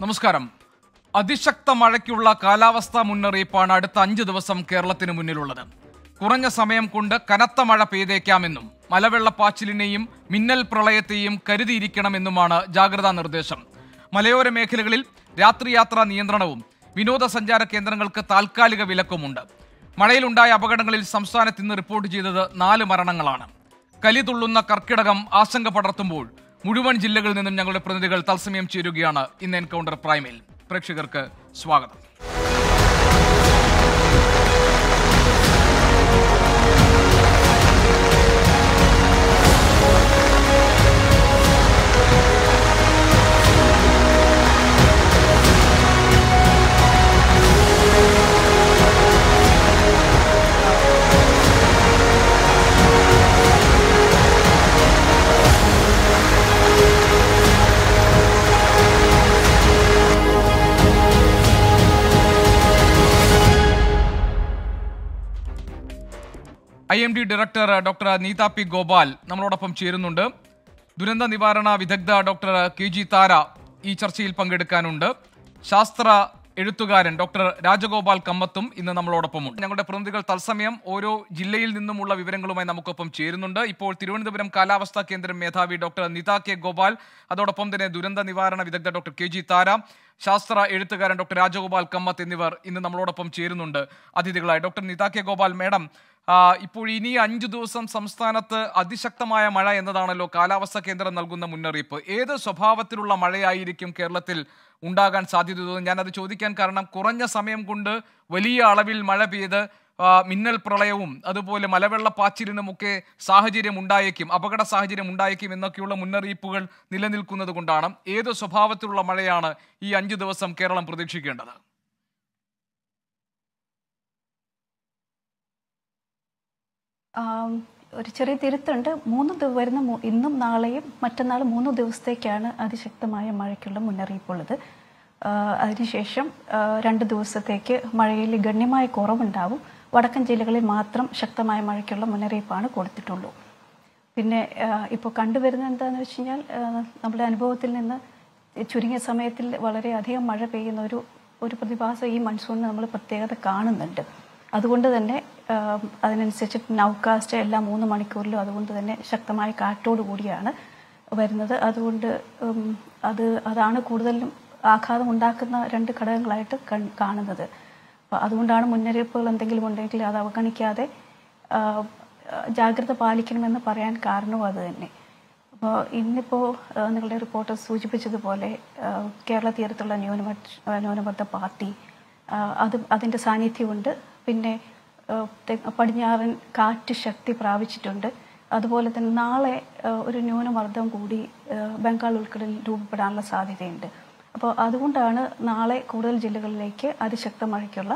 നമസ്കാരം അതിശക്ത മഴയ്ക്കുള്ള കാലാവസ്ഥാ മുന്നറിയിപ്പാണ് അടുത്ത അഞ്ച് ദിവസം കേരളത്തിന് മുന്നിലുള്ളത് കുറഞ്ഞ സമയം കൊണ്ട് കനത്ത മഴ പെയ്തേക്കാമെന്നും മലവെള്ളപ്പാച്ചിലിനെയും മിന്നൽ പ്രളയത്തെയും കരുതിയിരിക്കണമെന്നുമാണ് ജാഗ്രതാ നിർദ്ദേശം മലയോര മേഖലകളിൽ രാത്രിയാത്രാ നിയന്ത്രണവും വിനോദസഞ്ചാര കേന്ദ്രങ്ങൾക്ക് താൽക്കാലിക വിലക്കുമുണ്ട് മഴയിലുണ്ടായ അപകടങ്ങളിൽ സംസ്ഥാനത്ത് ഇന്ന് റിപ്പോർട്ട് ചെയ്തത് നാല് മരണങ്ങളാണ് കലിതുള്ളുന്ന കർക്കിടകം ആശങ്ക പടർത്തുമ്പോൾ മുഴുവൻ ജില്ലകളിൽ നിന്നും ഞങ്ങളുടെ പ്രതിനിധികൾ തത്സമയം ചേരുകയാണ് ഇന്ന് എൻകൗണ്ടർ പ്രൈമിൽ പ്രേക്ഷകർക്ക് സ്വാഗതം I M D director doctor Neetha P Gopal നമ്മളോടൊപ്പം ചേരുന്നുണ്ട് ദുരന്ത നിവാരണ വിദഗ്ധ ഡോക്ടർ കെ ജി താര ഈ ചർച്ചയിൽ പങ്കെടുക്കാനുണ്ട് ശാസ്ത്ര എഴുത്തുകാരൻ ഡോക്ടർ രാജഗോപാൽ കമ്മത്തും ഇന്ന് നമ്മളോടൊപ്പമുണ്ട് ഞങ്ങളുടെ പ്രതിനിധികൾ തത്സമയം ഓരോ ജില്ലയിൽ നിന്നുമുള്ള വിവരങ്ങളുമായി നമുക്കൊപ്പം ചേരുന്നുണ്ട് ഇപ്പോൾ തിരുവനന്തപുരം കാലാവസ്ഥാ കേന്ദ്രം മേധാവി ഡോക്ടർ നിത കെ ഗോപാൽ അതോടൊപ്പം തന്നെ ദുരന്ത നിവാരണ വിദഗ്ധ ഡോക്ടർ കെ ജി താര ശാസ്ത്ര എഴുത്തുകാരൻ ഡോക്ടർ രാജഗോപാൽ കമ്മത്ത് എന്നിവർ ഇന്ന് നമ്മളോടൊപ്പം ചേരുന്നുണ്ട് അതിഥികളായി doctor Nitha K Gopal madam ഇപ്പോൾ ഇനി അഞ്ചു ദിവസം സംസ്ഥാനത്ത് അതിശക്തമായ മഴ എന്നതാണല്ലോ കാലാവസ്ഥാ കേന്ദ്രം നൽകുന്ന മുന്നറിയിപ്പ് ഏത് സ്വഭാവത്തിലുള്ള മഴയായിരിക്കും കേരളത്തിൽ ഉണ്ടാകാൻ സാധ്യത തോന്നുന്നു ഞാനത് ചോദിക്കാൻ കാരണം കുറഞ്ഞ സമയം കൊണ്ട് വലിയ അളവിൽ മഴ പെയ്ത് മിന്നൽ പ്രളയവും അതുപോലെ മലവെള്ളപ്പാച്ചിലിനുമൊക്കെ സാഹചര്യം ഉണ്ടായേക്കും അപകട സാഹചര്യം ഉണ്ടായേക്കും എന്നൊക്കെയുള്ള മുന്നറിയിപ്പുകൾ നിലനിൽക്കുന്നത് കൊണ്ടാണ് ഏത് സ്വഭാവത്തിലുള്ള മഴയാണ് ഈ അഞ്ച് ദിവസം കേരളം പ്രതീക്ഷിക്കേണ്ടത് um, ഒരു ചെറിയ തിരുത്തുണ്ട് മൂന്ന് വരുന്ന ഇന്നും നാളെയും മറ്റന്നാൾ മൂന്ന് ദിവസത്തേക്കാണ് അതിശക്തമായ മഴയ്ക്കുള്ള മുന്നറിയിപ്പുള്ളത് അതിനുശേഷം രണ്ട് ദിവസത്തേക്ക് മഴയിൽ ഗണ്യമായ കുറവുണ്ടാവും വടക്കൻ ജില്ലകളിൽ മാത്രം ശക്തമായ മഴയ്ക്കുള്ള മുന്നറിയിപ്പാണ് കൊടുത്തിട്ടുള്ളൂ പിന്നെ ഇപ്പോൾ കണ്ടുവരുന്ന എന്താണെന്ന് വെച്ച് കഴിഞ്ഞാൽ നമ്മുടെ അനുഭവത്തിൽ നിന്ന് ചുരുങ്ങിയ സമയത്തിൽ വളരെയധികം മഴ പെയ്യുന്ന ഒരു ഒരു പ്രതിഭാസം ഈ മൺസൂണിന് നമ്മൾ പ്രത്യേകത കാണുന്നുണ്ട് അതുകൊണ്ട് തന്നെ അതിനനുസരിച്ച് നൗകാസ്റ്റ് എല്ലാ മൂന്ന് മണിക്കൂറിലും അതുകൊണ്ട് തന്നെ ശക്തമായ കാറ്റോടു കൂടിയാണ് വരുന്നത് അതുകൊണ്ട് അത് അതാണ് കൂടുതലും ആഘാതം ഉണ്ടാക്കുന്ന രണ്ട് ഘടകങ്ങളായിട്ട് കാണുന്നത് അപ്പോൾ അതുകൊണ്ടാണ് മുന്നറിയിപ്പുകൾ എന്തെങ്കിലും ഉണ്ടെങ്കിൽ അത് അവഗണിക്കാതെ ജാഗ്രത പാലിക്കണമെന്ന് പറയാൻ കാരണവും അത് തന്നെ അപ്പോൾ ഇന്നിപ്പോൾ നിങ്ങളുടെ റിപ്പോർട്ടർ സൂചിപ്പിച്ചതുപോലെ കേരള തീരത്തുള്ള ന്യൂനപക്ഷ ന്യൂനപക്ഷ പാർട്ടി അത് അതിൻ്റെ സാന്നിധ്യമുണ്ട് പിന്നെ പടിഞ്ഞാറൻ കാറ്റ് ശക്തി പ്രാപിച്ചിട്ടുണ്ട് അതുപോലെ തന്നെ നാളെ ഒരു ന്യൂനമർദ്ദം കൂടി ബംഗാൾ ഉൾക്കടലിൽ രൂപപ്പെടാനുള്ള സാധ്യതയുണ്ട് അപ്പോൾ അതുകൊണ്ടാണ് നാളെ കൂടുതൽ ജില്ലകളിലേക്ക് അതിശക്ത മഴയ്ക്കുള്ള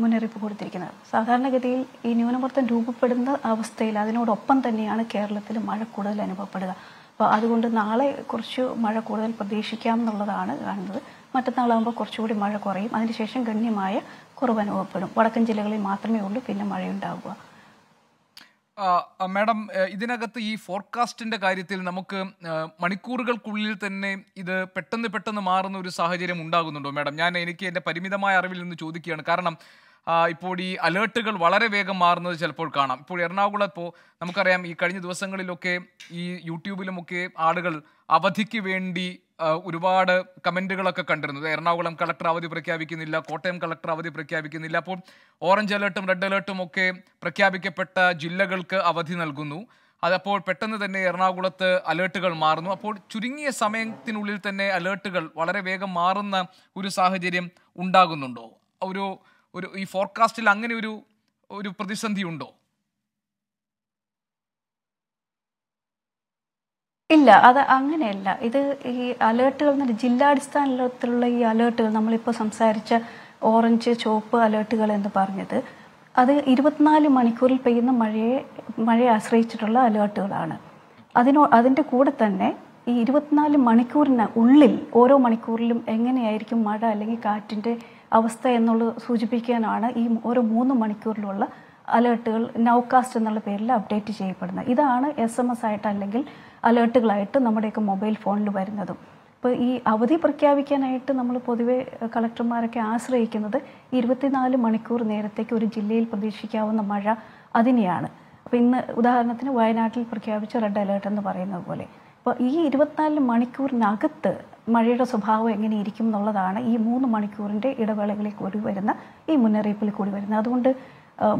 മുന്നറിയിപ്പ് കൊടുത്തിരിക്കുന്നത് സാധാരണഗതിയിൽ ഈ ന്യൂനമർദ്ദം രൂപപ്പെടുന്ന അവസ്ഥയിൽ അതിനോടൊപ്പം തന്നെയാണ് കേരളത്തിൽ മഴ കൂടുതൽ അനുഭവപ്പെടുക അപ്പോൾ അതുകൊണ്ട് നാളെ കുറച്ച് മഴ കൂടുതൽ പ്രതീക്ഷിക്കാം എന്നുള്ളതാണ് കാണുന്നത് മറ്റന്നാളാകുമ്പോൾ കുറച്ചുകൂടി മഴ കുറയും അതിനുശേഷം ഗണ്യമായ അനുഭവപ്പെടും വടക്കൻ ജില്ലകളിൽ മാത്രമേ ഉള്ളൂ പിന്നെ മഴയുണ്ടാവുക മാഡം ഇതിനകത്ത് ഈ ഫോർകാസ്റ്റിന്റെ കാര്യത്തിൽ നമുക്ക് മണിക്കൂറുകൾക്കുള്ളിൽ തന്നെ ഇത് പെട്ടെന്ന് പെട്ടെന്ന് മാറുന്ന ഒരു സാഹചര്യം ഉണ്ടാകുന്നുണ്ടോ മാഡം ഞാൻ എനിക്ക് എൻ്റെ പരിമിതമായ അറിവിൽ നിന്ന് ചോദിക്കുകയാണ് കാരണം ഇപ്പോൾ ഈ അലേർട്ടുകൾ വളരെ വേഗം മാറുന്നത് ചിലപ്പോൾ കാണാം ഇപ്പോൾ എറണാകുളം ഇപ്പോൾ നമുക്കറിയാം ഈ കഴിഞ്ഞ ദിവസങ്ങളിലൊക്കെ ഈ യൂട്യൂബിലുമൊക്കെ ആളുകൾ അവധിക്ക് വേണ്ടി ഒരുപാട് കമന്റുകളൊക്കെ കണ്ടിരുന്നത് എറണാകുളം കളക്ടർ അവധി പ്രഖ്യാപിക്കുന്നില്ല കോട്ടയം കളക്ടർ അവധി പ്രഖ്യാപിക്കുന്നില്ല അപ്പോൾ ഓറഞ്ച് അലേർട്ടും റെഡ് അലേർട്ടും ഒക്കെ പ്രഖ്യാപിക്കപ്പെട്ട ജില്ലകൾക്ക് അവധി നൽകുന്നു അതപ്പോൾ പെട്ടെന്ന് തന്നെ എറണാകുളത്ത് അലേർട്ടുകൾ മാറുന്നു അപ്പോൾ ചുരുങ്ങിയ സമയത്തിനുള്ളിൽ തന്നെ അലേർട്ടുകൾ വളരെ വേഗം മാറുന്ന ഒരു സാഹചര്യം ഉണ്ടാകുന്നുണ്ടോ ഒരു ഒരു ഈ ഫോർകാസ്റ്റിൽ അങ്ങനെ ഒരു ഒരു പ്രതിസന്ധി ഉണ്ടോ ഇല്ല അത് അങ്ങനെയല്ല ഇത് ഈ അലേർട്ടുകൾ എന്ന് ജില്ലാടിസ്ഥാനത്തിലുള്ള ഈ അലേർട്ടുകൾ നമ്മളിപ്പോൾ സംസാരിച്ച ഓറഞ്ച് ചുവപ്പ് അലേർട്ടുകൾ എന്ന് പറഞ്ഞത് അത് ഇരുപത്തിനാല് മണിക്കൂറിൽ പെയ്യുന്ന മഴയെ മഴയെ ആശ്രയിച്ചിട്ടുള്ള അലേർട്ടുകളാണ് അതിനോ അതിൻ്റെ കൂടെ തന്നെ ഈ ഇരുപത്തിനാല് മണിക്കൂറിന് ഉള്ളിൽ ഓരോ മണിക്കൂറിലും എങ്ങനെയായിരിക്കും മഴ അല്ലെങ്കിൽ കാറ്റിൻ്റെ അവസ്ഥ എന്നുള്ളത് സൂചിപ്പിക്കാനാണ് ഈ ഓരോ മൂന്ന് മണിക്കൂറിലുള്ള അലേർട്ടുകൾ നൗകാസ്റ്റ് എന്നുള്ള പേരിൽ അപ്ഡേറ്റ് ചെയ്യപ്പെടുന്നത് ഇതാണ് എസ് എം എസ് ആയിട്ട് അല്ലെങ്കിൽ അലേർട്ടുകളായിട്ട് നമ്മുടെയൊക്കെ മൊബൈൽ ഫോണിൽ വരുന്നതും ഇപ്പോൾ ഈ അവധി പ്രഖ്യാപിക്കാനായിട്ട് നമ്മൾ പൊതുവേ കളക്ടർമാരൊക്കെ ആശ്രയിക്കുന്നത് ഇരുപത്തിനാല് മണിക്കൂർ നേരത്തേക്ക് ഒരു ജില്ലയിൽ പ്രതീക്ഷിക്കാവുന്ന മഴ അതിനെയാണ് അപ്പോൾ ഇന്ന് ഉദാഹരണത്തിന് വയനാട്ടിൽ പ്രഖ്യാപിച്ച റെഡ് അലേർട്ട് എന്ന് പറയുന്നത് പോലെ അപ്പോൾ ഈ ഇരുപത്തിനാല് മണിക്കൂറിനകത്ത് മഴയുടെ സ്വഭാവം എങ്ങനെ ഇരിക്കും എന്നുള്ളതാണ് ഈ മൂന്ന് മണിക്കൂറിൻ്റെ ഇടവേളകളിൽ കൂടി വരുന്ന ഈ മുന്നറിയിപ്പിൽ കൂടി വരുന്നത് അതുകൊണ്ട്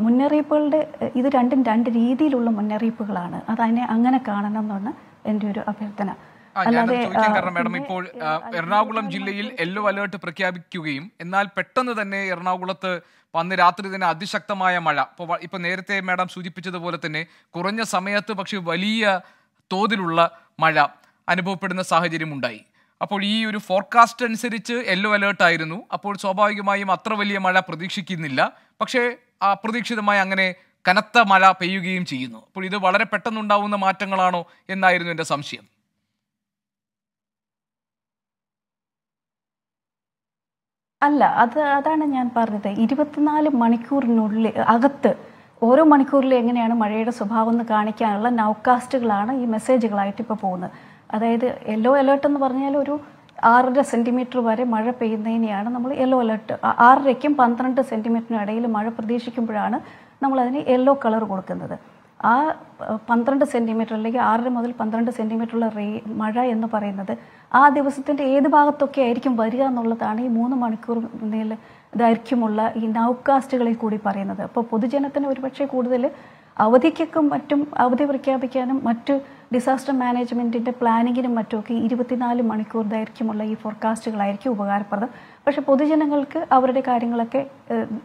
മുന്നറിയിപ്പുകളുടെ ഇത് രണ്ടും രണ്ട് രീതിയിലുള്ള മുന്നറിയിപ്പുകളാണ് അതതിനെ അങ്ങനെ കാണണം എന്നാണ് എൻ്റെ ഒരു അഭ്യർത്ഥന മാഡം ഇപ്പോൾ എറണാകുളം ജില്ലയിൽ യെല്ലോ അലേർട്ട് പ്രഖ്യാപിക്കുകയും എന്നാൽ പെട്ടെന്ന് തന്നെ എറണാകുളത്ത് അന്ന് രാത്രി തന്നെ അതിശക്തമായ മഴ ഇപ്പോൾ ഇപ്പോൾ നേരത്തെ മാഡം സൂചിപ്പിച്ചതുപോലെ തന്നെ കുറഞ്ഞ സമയത്ത് പക്ഷേ വലിയ തോതിലുള്ള മഴ അനുഭവപ്പെടുന്ന സാഹചര്യമുണ്ടായി അപ്പോൾ ഈ ഒരു ഫോർകാസ്റ്റ് അനുസരിച്ച് യെല്ലോ ആയിരുന്നു അപ്പോൾ സ്വാഭാവികമായും അത്ര വലിയ മഴ പ്രതീക്ഷിക്കുന്നില്ല പക്ഷേ അപ്രതീക്ഷിതമായി അങ്ങനെ കനത്ത മഴ പെയ്യുകയും ചെയ്യുന്നു അപ്പോൾ ഇത് വളരെ പെട്ടെന്നുണ്ടാവുന്ന മാറ്റങ്ങളാണോ എന്നായിരുന്നു എൻ്റെ സംശയം അല്ല അത് അതാണ് ഞാൻ പറഞ്ഞത് ഇരുപത്തിനാല് മണിക്കൂറിനുള്ളിൽ അകത്ത് ഓരോ മണിക്കൂറിലും എങ്ങനെയാണ് മഴയുടെ സ്വഭാവം എന്ന് കാണിക്കാനുള്ള നൗകാസ്റ്റുകളാണ് ഈ മെസ്സേജുകളായിട്ട് ഇപ്പോൾ പോകുന്നത് അതായത് യെല്ലോ അലേർട്ട് എന്ന് പറഞ്ഞാൽ ഒരു ആറര സെൻറ്റിമീറ്റർ വരെ മഴ പെയ്യുന്നതിനെയാണ് നമ്മൾ യെല്ലോ അലേർട്ട് ആറരയ്ക്കും പന്ത്രണ്ട് സെൻറ്റിമീറ്ററിനും ഇടയിൽ മഴ പ്രതീക്ഷിക്കുമ്പോഴാണ് നമ്മളതിന് യെല്ലോ കളർ കൊടുക്കുന്നത് ആ പന്ത്രണ്ട് സെൻറ്റിമീറ്റർ അല്ലെങ്കിൽ ആറര മുതൽ പന്ത്രണ്ട് സെൻറ്റിമീറ്ററുള്ള റേ മഴ എന്ന് പറയുന്നത് ആ ദിവസത്തിൻ്റെ ഏത് ഭാഗത്തൊക്കെ ആയിരിക്കും വരിക എന്നുള്ളതാണ് ഈ മൂന്ന് മണിക്കൂർ നീള ദൈർഘ്യമുള്ള ഈ നൗകാസ്റ്റുകളിൽ കൂടി പറയുന്നത് അപ്പോൾ പൊതുജനത്തിന് ഒരുപക്ഷെ കൂടുതൽ അവധിക്കൊക്കെ മറ്റും അവധി പ്രഖ്യാപിക്കാനും മറ്റ് ഡിസാസ്റ്റർ മാനേജ്മെൻറ്റിൻ്റെ പ്ലാനിങ്ങിനും മറ്റുമൊക്കെ ഇരുപത്തിനാല് മണിക്കൂർ ദൈർഘ്യമുള്ള ഈ ഫോർകാസ്റ്റുകളായിരിക്കും ഉപകാരപ്രദം പക്ഷേ പൊതുജനങ്ങൾക്ക് അവരുടെ കാര്യങ്ങളൊക്കെ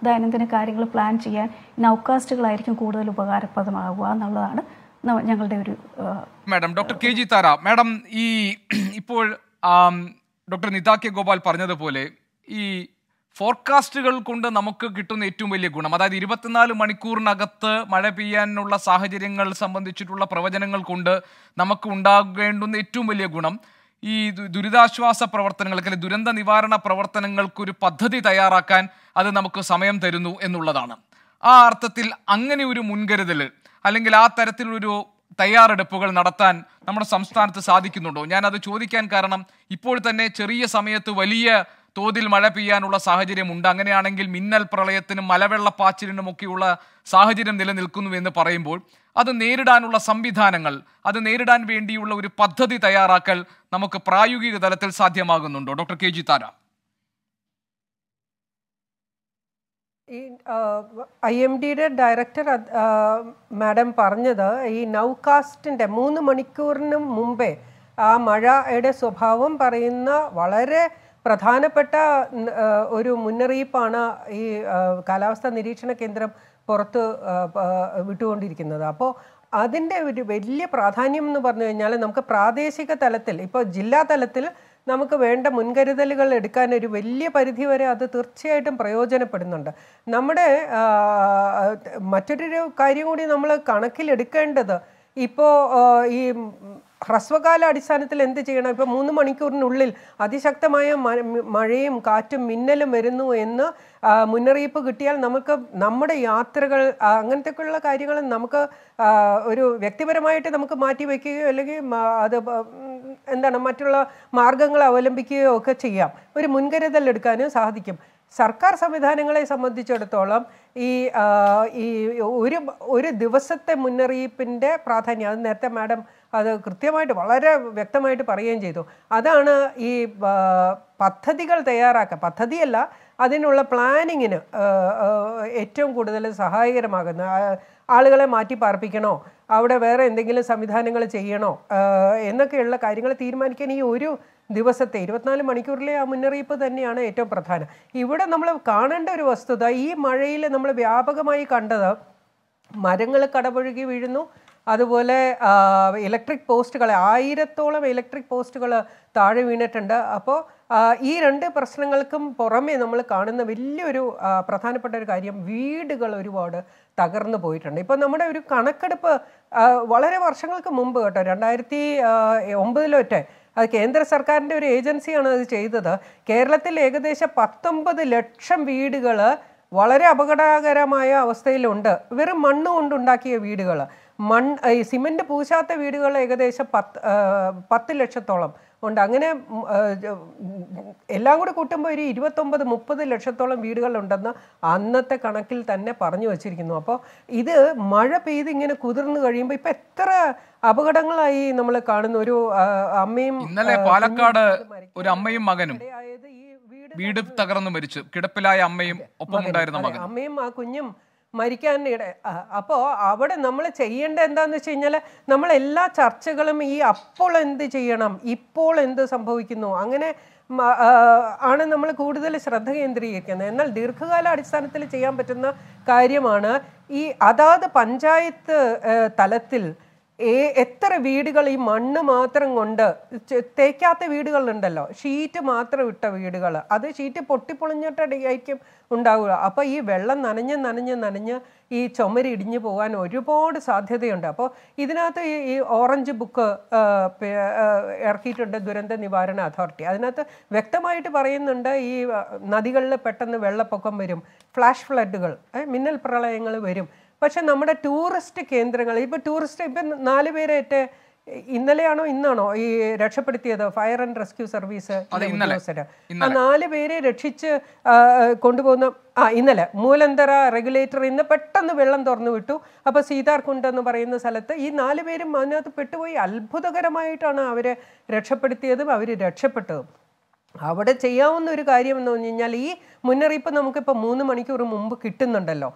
ദൈനംദിന കാര്യങ്ങൾ പ്ലാൻ ചെയ്യാൻ നൗകാസ്റ്റുകളായിരിക്കും കൂടുതൽ ഉപകാരപ്രദമാകുക എന്നുള്ളതാണ് ഞങ്ങളുടെ ഒരു madam doctor K G Thara madam ഈ ഇപ്പോൾ ഡോക്ടർ നിതാ കെ ഗോപാൽ പറഞ്ഞതുപോലെ ഈ ഫോർകാസ്റ്റുകൾ കൊണ്ട് നമുക്ക് കിട്ടുന്ന ഏറ്റവും വലിയ ഗുണം അതായത് ഇരുപത്തിനാല് മണിക്കൂറിനകത്ത് മഴ പെയ്യാനുള്ള സാഹചര്യങ്ങൾ സംബന്ധിച്ചിട്ടുള്ള പ്രവചനങ്ങൾ കൊണ്ട് നമുക്ക് ഉണ്ടാകേണ്ടുന്ന ഏറ്റവും വലിയ ഗുണം ഈ ദുരിതാശ്വാസ പ്രവർത്തനങ്ങൾക്ക് അല്ലെങ്കിൽ ദുരന്ത നിവാരണ പ്രവർത്തനങ്ങൾക്കൊരു പദ്ധതി തയ്യാറാക്കാൻ അത് നമുക്ക് സമയം തരുന്നു എന്നുള്ളതാണ് ആ അർത്ഥത്തിൽ അങ്ങനെ ഒരു മുൻകരുതൽ അല്ലെങ്കിൽ ആ തരത്തിലൊരു തയ്യാറെടുപ്പുകൾ നടത്താൻ നമ്മുടെ സംസ്ഥാനത്ത് സാധിക്കുന്നുണ്ടോ ഞാനത് ചോദിക്കാൻ കാരണം ഇപ്പോൾ തന്നെ ചെറിയ സമയത്ത് വലിയ തോതിൽ മഴ പെയ്യാനുള്ള സാഹചര്യമുണ്ട് അങ്ങനെയാണെങ്കിൽ മിന്നൽ പ്രളയത്തിനും മലവെള്ളപ്പാച്ചിലിനുമൊക്കെയുള്ള സാഹചര്യം നിലനിൽക്കുന്നു എന്ന് പറയുമ്പോൾ അത് നേരിടാനുള്ള സംവിധാനങ്ങൾ അത് നേരിടാൻ വേണ്ടിയുള്ള ഒരു പദ്ധതി തയ്യാറാക്കൽ നമുക്ക് പ്രായോഗിക തലത്തിൽ സാധ്യമാകുന്നുണ്ടോ ഡോക്ടർ കെ ജി താര ഈ ഐ എം ഡിയുടെ ഡയറക്ടർ മാഡം പറഞ്ഞത് ഈ നൗകാസ്റ്റിൻ്റെ മൂന്ന് മണിക്കൂറിന് മുമ്പേ ആ മഴയുടെ സ്വഭാവം പറയുന്ന വളരെ പ്രധാനപ്പെട്ട ഒരു മുന്നറിയിപ്പാണ് ഈ കാലാവസ്ഥാ നിരീക്ഷണ കേന്ദ്രം പുറത്ത് വിട്ടുകൊണ്ടിരിക്കുന്നത് അപ്പോൾ അതിൻ്റെ ഒരു വലിയ പ്രാധാന്യം എന്ന് പറഞ്ഞു കഴിഞ്ഞാൽ നമുക്ക് പ്രാദേശിക തലത്തിൽ ഇപ്പോൾ ജില്ലാ തലത്തിൽ നമുക്ക് വേണ്ട മുൻകരുതലുകൾ എടുക്കാൻ ഒരു വലിയ പരിധി വരെ അത് തീർച്ചയായിട്ടും പ്രയോജനപ്പെടുന്നുണ്ട് നമ്മുടെ മറ്റൊരു കാര്യം കൂടി നമ്മൾ കണക്കിലെടുക്കേണ്ടത് ഇപ്പോൾ ഈ ഹ്രസ്വകാല അടിസ്ഥാനത്തിൽ എന്ത് ചെയ്യണം ഇപ്പോൾ മൂന്ന് മണിക്കൂറിനുള്ളിൽ അതിശക്തമായ മഴയും കാറ്റും മിന്നലും വരുന്നു എന്ന് മുന്നറിയിപ്പ് കിട്ടിയാൽ നമുക്ക് നമ്മുടെ യാത്രകൾ അങ്ങനത്തെയൊക്കെയുള്ള കാര്യങ്ങൾ നമുക്ക് ഒരു വ്യക്തിപരമായിട്ട് നമുക്ക് മാറ്റി വയ്ക്കുകയോ അല്ലെങ്കിൽ അത് എന്താണ് മറ്റുള്ള മാർഗങ്ങൾ അവലംബിക്കുകയോ ഒക്കെ ചെയ്യാം ഒരു മുൻകരുതൽ എടുക്കാനും സാധിക്കും സർക്കാർ സംവിധാനങ്ങളെ സംബന്ധിച്ചിടത്തോളം ഈ ഈ ഒരു ഒരു ദിവസത്തെ മുന്നറിയിപ്പിൻ്റെ പ്രാധാന്യം അത് നേരത്തെ മാഡം അത് കൃത്യമായിട്ട് വളരെ വ്യക്തമായിട്ട് പറയുകയും ചെയ്തു അതാണ് ഈ പദ്ധതികൾ തയ്യാറാക്കുക പദ്ധതിയല്ല അതിനുള്ള പ്ലാനിങ്ങിന് ഏറ്റവും കൂടുതൽ സഹായകരമാകുന്ന ആളുകളെ മാറ്റി പാർപ്പിക്കണോ അവിടെ വേറെ എന്തെങ്കിലും സംവിധാനങ്ങൾ ചെയ്യണോ എന്നൊക്കെയുള്ള കാര്യങ്ങൾ തീരുമാനിക്കാൻ ഈ ഒരു ദിവസത്തെ ഇരുപത്തിനാല് മണിക്കൂറിലെ ആ മുന്നറിയിപ്പ് തന്നെയാണ് ഏറ്റവും പ്രധാനം ഇവിടെ നമ്മൾ കാണേണ്ട ഒരു വസ്തുത ഈ മഴയിൽ നമ്മൾ വ്യാപകമായി കണ്ടത് മരങ്ങൾ കടപുഴകി വീഴുന്നു അതുപോലെ ഇലക്ട്രിക് പോസ്റ്റുകൾ ആയിരത്തോളം ഇലക്ട്രിക് പോസ്റ്റുകൾ താഴെ വീണിട്ടുണ്ട് അപ്പോൾ ഈ രണ്ട് പ്രശ്നങ്ങൾക്കും പുറമേ നമ്മൾ കാണുന്ന വലിയൊരു പ്രധാനപ്പെട്ട ഒരു കാര്യം വീടുകൾ ഒരുപാട് തകർന്നു പോയിട്ടുണ്ട് ഇപ്പോൾ നമ്മുടെ ഒരു കണക്കെടുപ്പ് വളരെ വർഷങ്ങൾക്ക് മുമ്പ് കേട്ടോ രണ്ടായിരത്തി ഒമ്പതിലൊറ്റേ അത് കേന്ദ്ര സർക്കാരിൻ്റെ ഒരു ഏജൻസിയാണ് അത് ചെയ്തത് കേരളത്തിൽ ഏകദേശം പത്തൊമ്പത് ലക്ഷം വീടുകൾ വളരെ അപകടകരമായ അവസ്ഥയിലുണ്ട് വെറും മണ്ണ് കൊണ്ടുണ്ടാക്കിയ വീടുകൾ മൺ സിമെൻറ്റ് പൂശാത്ത വീടുകൾ ഏകദേശം പത്ത് പത്ത് ലക്ഷത്തോളം ഉണ്ട് അങ്ങനെ എല്ലാം കൂടെ കൂട്ടുമ്പോൾ ഒരു ഇരുപത്തൊമ്പത് മുപ്പത് ലക്ഷത്തോളം വീടുകളുണ്ടെന്ന് അന്നത്തെ കണക്കിൽ തന്നെ പറഞ്ഞു വച്ചിരിക്കുന്നു അപ്പോൾ ഇത് മഴ പെയ്ത് ഇങ്ങനെ കുതിർന്നു കഴിയുമ്പോൾ ഇപ്പം എത്ര അപകടങ്ങളായി നമ്മൾ കാണുന്ന ഒരു അമ്മയും ഇന്നലെ പാലക്കാട് ഒരു അമ്മയും മകനും വീട് തകർന്നു മരിച്ചു കിടപ്പിലായ അമ്മയും ഒപ്പം ഉണ്ടായിരുന്ന മകൻ അമ്മയും ആ കുഞ്ഞും മരിക്കാൻ ഇട അപ്പോൾ അവിടെ നമ്മൾ ചെയ്യേണ്ട എന്താണെന്ന് വെച്ച് കഴിഞ്ഞാൽ നമ്മൾ എല്ലാ ചർച്ചകളും ഈ അപ്പോൾ എന്ത് ചെയ്യണം ഇപ്പോൾ എന്ത് സംഭവിക്കുന്നു അങ്ങനെ ആണ് നമ്മൾ കൂടുതൽ ശ്രദ്ധ കേന്ദ്രീകരിക്കുന്നത് എന്നാൽ ദീർഘകാല അടിസ്ഥാനത്തിൽ ചെയ്യാൻ പറ്റുന്ന കാര്യമാണ് ഈ അതാത് പഞ്ചായത്ത് തലത്തിൽ ഏ എത്ര വീടുകൾ ഈ മണ്ണ് മാത്രം കൊണ്ട് തേക്കാത്ത വീടുകളുണ്ടല്ലോ ഷീറ്റ് മാത്രം ഇട്ട വീടുകൾ അത് ഷീറ്റ് പൊട്ടിപ്പൊളിഞ്ഞിട്ടായിരിക്കും ഉണ്ടാവുക അപ്പോൾ ഈ വെള്ളം നനഞ്ഞ് നനഞ്ഞ് നനഞ്ഞ് ഈ ചുമരി ഇടിഞ്ഞു പോകാൻ ഒരുപാട് സാധ്യതയുണ്ട് അപ്പോൾ ഇതിനകത്ത് ഈ ഈ ഓറഞ്ച് ബുക്ക് ഇറക്കിയിട്ടുണ്ട് ദുരന്ത നിവാരണ അതോറിറ്റി അതിനകത്ത് വ്യക്തമായിട്ട് പറയുന്നുണ്ട് ഈ നദികളിൽ പെട്ടെന്ന് വെള്ളപ്പൊക്കം വരും ഫ്ലാഷ് ഫ്ലഡുകൾ മിന്നൽ പ്രളയങ്ങൾ വരും പക്ഷേ നമ്മുടെ ടൂറിസ്റ്റ് കേന്ദ്രങ്ങൾ ഇപ്പോൾ ടൂറിസ്റ്റ് ഇപ്പം നാല് പേരേറ്റ് ഇന്നലെയാണോ ഇന്നാണോ ഈ രക്ഷപ്പെടുത്തിയത് ഫയർ ആൻഡ് റെസ്ക്യൂ സർവീസ് ആ നാല് പേരെ രക്ഷിച്ച് കൊണ്ടുപോകുന്ന ആ ഇന്നലെ മൂലന്തറ റെഗുലേറ്റർ ഇന്ന് പെട്ടെന്ന് വെള്ളം തുറന്നു വിട്ടു അപ്പോൾ സീതാർകുണ്ട് എന്ന് പറയുന്ന സ്ഥലത്ത് ഈ നാല് പേരും അതിനകത്ത് പെട്ടുപോയി അത്ഭുതകരമായിട്ടാണ് അവരെ രക്ഷപ്പെടുത്തിയതും അവര് രക്ഷപ്പെട്ടതും അവിടെ ചെയ്യാവുന്ന ഒരു കാര്യം എന്ന് പറഞ്ഞു കഴിഞ്ഞാൽ ഈ മുന്നറിയിപ്പ് നമുക്കിപ്പോൾ മൂന്ന് മണിക്കൂർ മുമ്പ് കിട്ടുന്നുണ്ടല്ലോ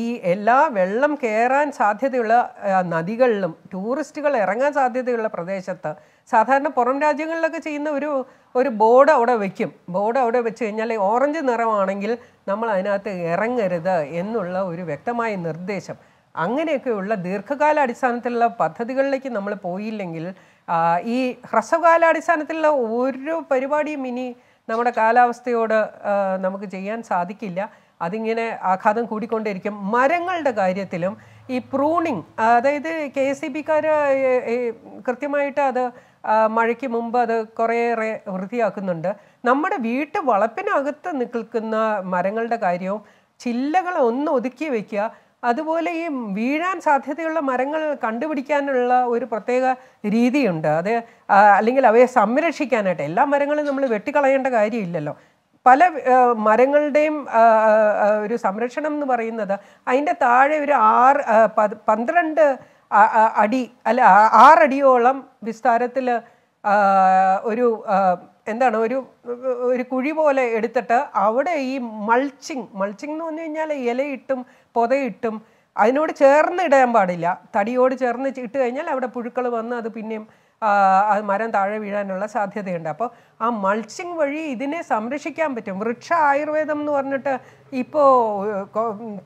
ഈ എല്ലാ വെള്ളം കയറാൻ സാധ്യതയുള്ള നദികളിലും ടൂറിസ്റ്റുകൾ ഇറങ്ങാൻ സാധ്യതയുള്ള പ്രദേശത്ത് സാധാരണ പുറം രാജ്യങ്ങളിലൊക്കെ ചെയ്യുന്ന ഒരു ഒരു ബോർഡ് അവിടെ വയ്ക്കും ബോർഡ് അവിടെ വെച്ച് കഴിഞ്ഞാൽ ഓറഞ്ച് നിറമാണെങ്കിൽ നമ്മൾ അതിനകത്ത് ഇറങ്ങരുത് എന്നുള്ള ഒരു വ്യക്തമായ നിർദ്ദേശം അങ്ങനെയൊക്കെയുള്ള ദീർഘകാല അടിസ്ഥാനത്തിലുള്ള പദ്ധതികളിലേക്ക് നമ്മൾ പോയില്ലെങ്കിൽ ഈ ഹ്രസ്വകാല അടിസ്ഥാനത്തിലുള്ള ഓരോ പരിപാടിയും ഇനി നമ്മുടെ കാലാവസ്ഥയോട് നമുക്ക് ചെയ്യാൻ സാധിക്കില്ല അതിങ്ങനെ ആഘാതം കൂടിക്കൊണ്ടിരിക്കും മരങ്ങളുടെ കാര്യത്തിലും ഈ പ്രൂണിങ് അതായത് കെ എസ് സി ബിക്കാർ കൃത്യമായിട്ട് അത് മഴയ്ക്ക് മുമ്പ് അത് കുറേയേറെ വൃത്തിയാക്കുന്നുണ്ട് നമ്മുടെ വീട്ട് വളപ്പിനകത്ത് നിൽക്കുന്ന മരങ്ങളുടെ കാര്യവും ചില്ലകൾ ഒന്ന് ഒതുക്കി വയ്ക്കുക അതുപോലെ ഈ വീഴാൻ സാധ്യതയുള്ള മരങ്ങൾ കണ്ടുപിടിക്കാനുള്ള ഒരു പ്രത്യേക രീതിയുണ്ട് അത് അല്ലെങ്കിൽ അവയെ സംരക്ഷിക്കാനായിട്ട് എല്ലാ മരങ്ങളും നമ്മൾ വെട്ടിക്കളയേണ്ട കാര്യമില്ലല്ലോ പല മരങ്ങളുടെയും ഒരു സംരക്ഷണം എന്ന് പറയുന്നത് അതിൻ്റെ താഴെ ഒരു ആറ് പന്ത്രണ്ട് അടി അല്ല ആറടിയോളം വിസ്താരത്തിൽ ഒരു എന്താണ് ഒരു ഒരു കുഴി പോലെ എടുത്തിട്ട് അവിടെ ഈ മൾച്ചിങ് മൾച്ചിങ് എന്ന് പറഞ്ഞു കഴിഞ്ഞാൽ ഇലയിട്ടും പൊതയിട്ടും അതിനോട് ചേർന്ന് ഇടാൻ പാടില്ല തടിയോട് ചേർന്ന് ഇട്ട് കഴിഞ്ഞാൽ അവിടെ പുഴുക്കൾ വന്ന് അത് പിന്നെയും അത് മരം താഴെ വീഴാനുള്ള സാധ്യതയുണ്ട് അപ്പോൾ ആ മൾച്ചിങ് വഴി ഇതിനെ സംരക്ഷിക്കാൻ പറ്റും വൃക്ഷ ആയുർവേദം എന്ന് പറഞ്ഞിട്ട് ഇപ്പോൾ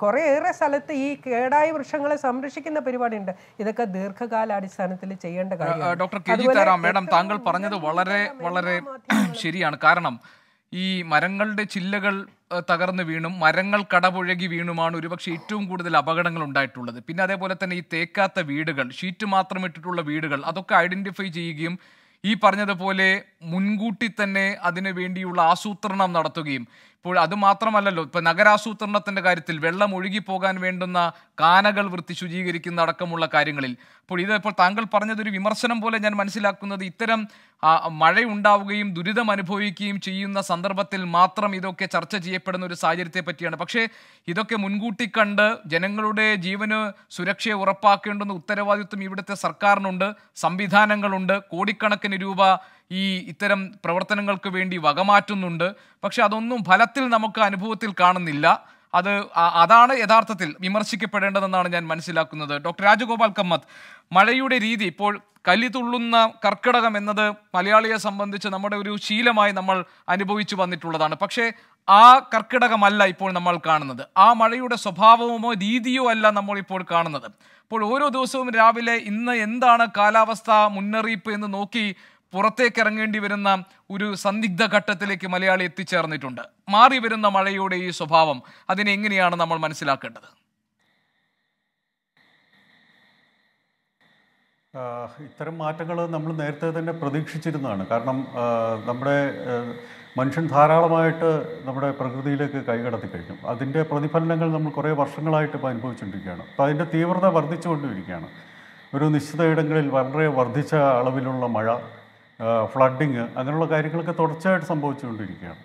കുറേയേറെ സ്ഥലത്ത് ഈ കേടായ വൃക്ഷങ്ങളെ സംരക്ഷിക്കുന്ന പരിപാടിയുണ്ട് ഇതൊക്കെ ദീർഘകാലാടിസ്ഥാനത്തിൽ ചെയ്യേണ്ട കാര്യം ഡോക്ടർ കെ ജി മേഡം താങ്കൾ പറഞ്ഞത് വളരെ വളരെ ശരിയാണ് കാരണം ഈ മരങ്ങളുടെ ചില്ലകൾ തകർന്ന് വീണും മരങ്ങൾ കടപുഴകി വീണുമാണ് ഒരുപക്ഷെ ഏറ്റവും കൂടുതൽ അപകടങ്ങൾ ഉണ്ടായിട്ടുള്ളത് പിന്നെ അതേപോലെ തന്നെ ഈ തേക്കാത്ത വീടുകൾ ഷീറ്റ് മാത്രം ഇട്ടിട്ടുള്ള വീടുകൾ അതൊക്കെ ഐഡന്റിഫൈ ചെയ്യുകയും ഈ പറഞ്ഞതുപോലെ മുൻകൂട്ടി തന്നെ അതിനു വേണ്ടിയുള്ള ആസൂത്രണം നടത്തുകയും ഇപ്പോൾ മാത്രമല്ലല്ലോ ഇപ്പോൾ നഗരാസൂത്രണത്തിൻ്റെ കാര്യത്തിൽ വെള്ളം ഒഴുകിപ്പോകാൻ വേണ്ടുന്ന കാനകൾ വൃത്തി ശുചീകരിക്കുന്ന അടക്കമുള്ള കാര്യങ്ങളിൽ അപ്പോൾ ഇത് ഇപ്പോൾ താങ്കൾ പറഞ്ഞതൊരു വിമർശനം പോലെ ഞാൻ മനസ്സിലാക്കുന്നത് ഇത്തരം മഴയുണ്ടാവുകയും ദുരിതം അനുഭവിക്കുകയും ചെയ്യുന്ന സന്ദർഭത്തിൽ മാത്രം ഇതൊക്കെ ചർച്ച ചെയ്യപ്പെടുന്ന ഒരു സാഹചര്യത്തെ പറ്റിയാണ് പക്ഷേ ഇതൊക്കെ മുൻകൂട്ടി കണ്ട് ജനങ്ങളുടെ ജീവന് സുരക്ഷയെ ഉറപ്പാക്കേണ്ടുന്ന ഉത്തരവാദിത്വം ഇവിടുത്തെ സർക്കാരിനുണ്ട് സംവിധാനങ്ങളുണ്ട് കോടിക്കണക്കിന് രൂപ ഈ ഇത്തരം പ്രവർത്തനങ്ങൾക്ക് വേണ്ടി വകമാറ്റുന്നുണ്ട് പക്ഷെ അതൊന്നും ഫലത്തിൽ നമുക്ക് അനുഭവത്തിൽ കാണുന്നില്ല അത് അതാണ് യഥാർത്ഥത്തിൽ വിമർശിക്കപ്പെടേണ്ടതെന്നാണ് ഞാൻ മനസ്സിലാക്കുന്നത് ഡോക്ടർ രാജഗോപാൽ കമ്മത്ത് മഴയുടെ രീതി ഇപ്പോൾ കല്ലി തുള്ളുന്ന കർക്കിടകം എന്നത് മലയാളിയെ സംബന്ധിച്ച് നമ്മുടെ ഒരു ശീലമായി നമ്മൾ അനുഭവിച്ചു വന്നിട്ടുള്ളതാണ് പക്ഷേ ആ കർക്കിടകമല്ല ഇപ്പോൾ നമ്മൾ കാണുന്നത് ആ മഴയുടെ സ്വഭാവമോ രീതിയോ അല്ല നമ്മൾ ഇപ്പോൾ കാണുന്നത് അപ്പോൾ ഓരോ ദിവസവും രാവിലെ ഇന്ന് എന്താണ് കാലാവസ്ഥ മുന്നറിയിപ്പ് എന്ന് നോക്കി പുറത്തേക്ക് ഇറങ്ങേണ്ടി വരുന്ന ഒരു സന്ദിഗ്ധ ഘട്ടത്തിലേക്ക് മലയാളി എത്തിച്ചേർന്നിട്ടുണ്ട് മാറി വരുന്ന മഴയുടെ ഈ സ്വഭാവം അതിനെ എങ്ങനെയാണ് നമ്മൾ മനസ്സിലാക്കേണ്ടത് ഇത്തരം മാറ്റങ്ങൾ നമ്മൾ നേരത്തെ തന്നെ പ്രതീക്ഷിച്ചിരുന്നതാണ് കാരണം നമ്മുടെ മനുഷ്യൻ ധാരാളമായിട്ട് നമ്മുടെ പ്രകൃതിയിലേക്ക് കൈകടത്തി കഴിഞ്ഞു അതിൻ്റെ പ്രതിഫലനങ്ങൾ നമ്മൾ കുറേ വർഷങ്ങളായിട്ട് ഇപ്പോൾ അനുഭവിച്ചുകൊണ്ടിരിക്കുകയാണ് അപ്പോൾ അതിൻ്റെ തീവ്രത വർദ്ധിച്ചുകൊണ്ടിരിക്കുകയാണ് ഒരു നിശ്ചിത ഇടങ്ങളിൽ വളരെ വർദ്ധിച്ച അളവിലുള്ള മഴ ഫ്ലഡിങ് അങ്ങനെയുള്ള കാര്യങ്ങളൊക്കെ തുടർച്ചയായിട്ട് സംഭവിച്ചുകൊണ്ടിരിക്കുകയാണ്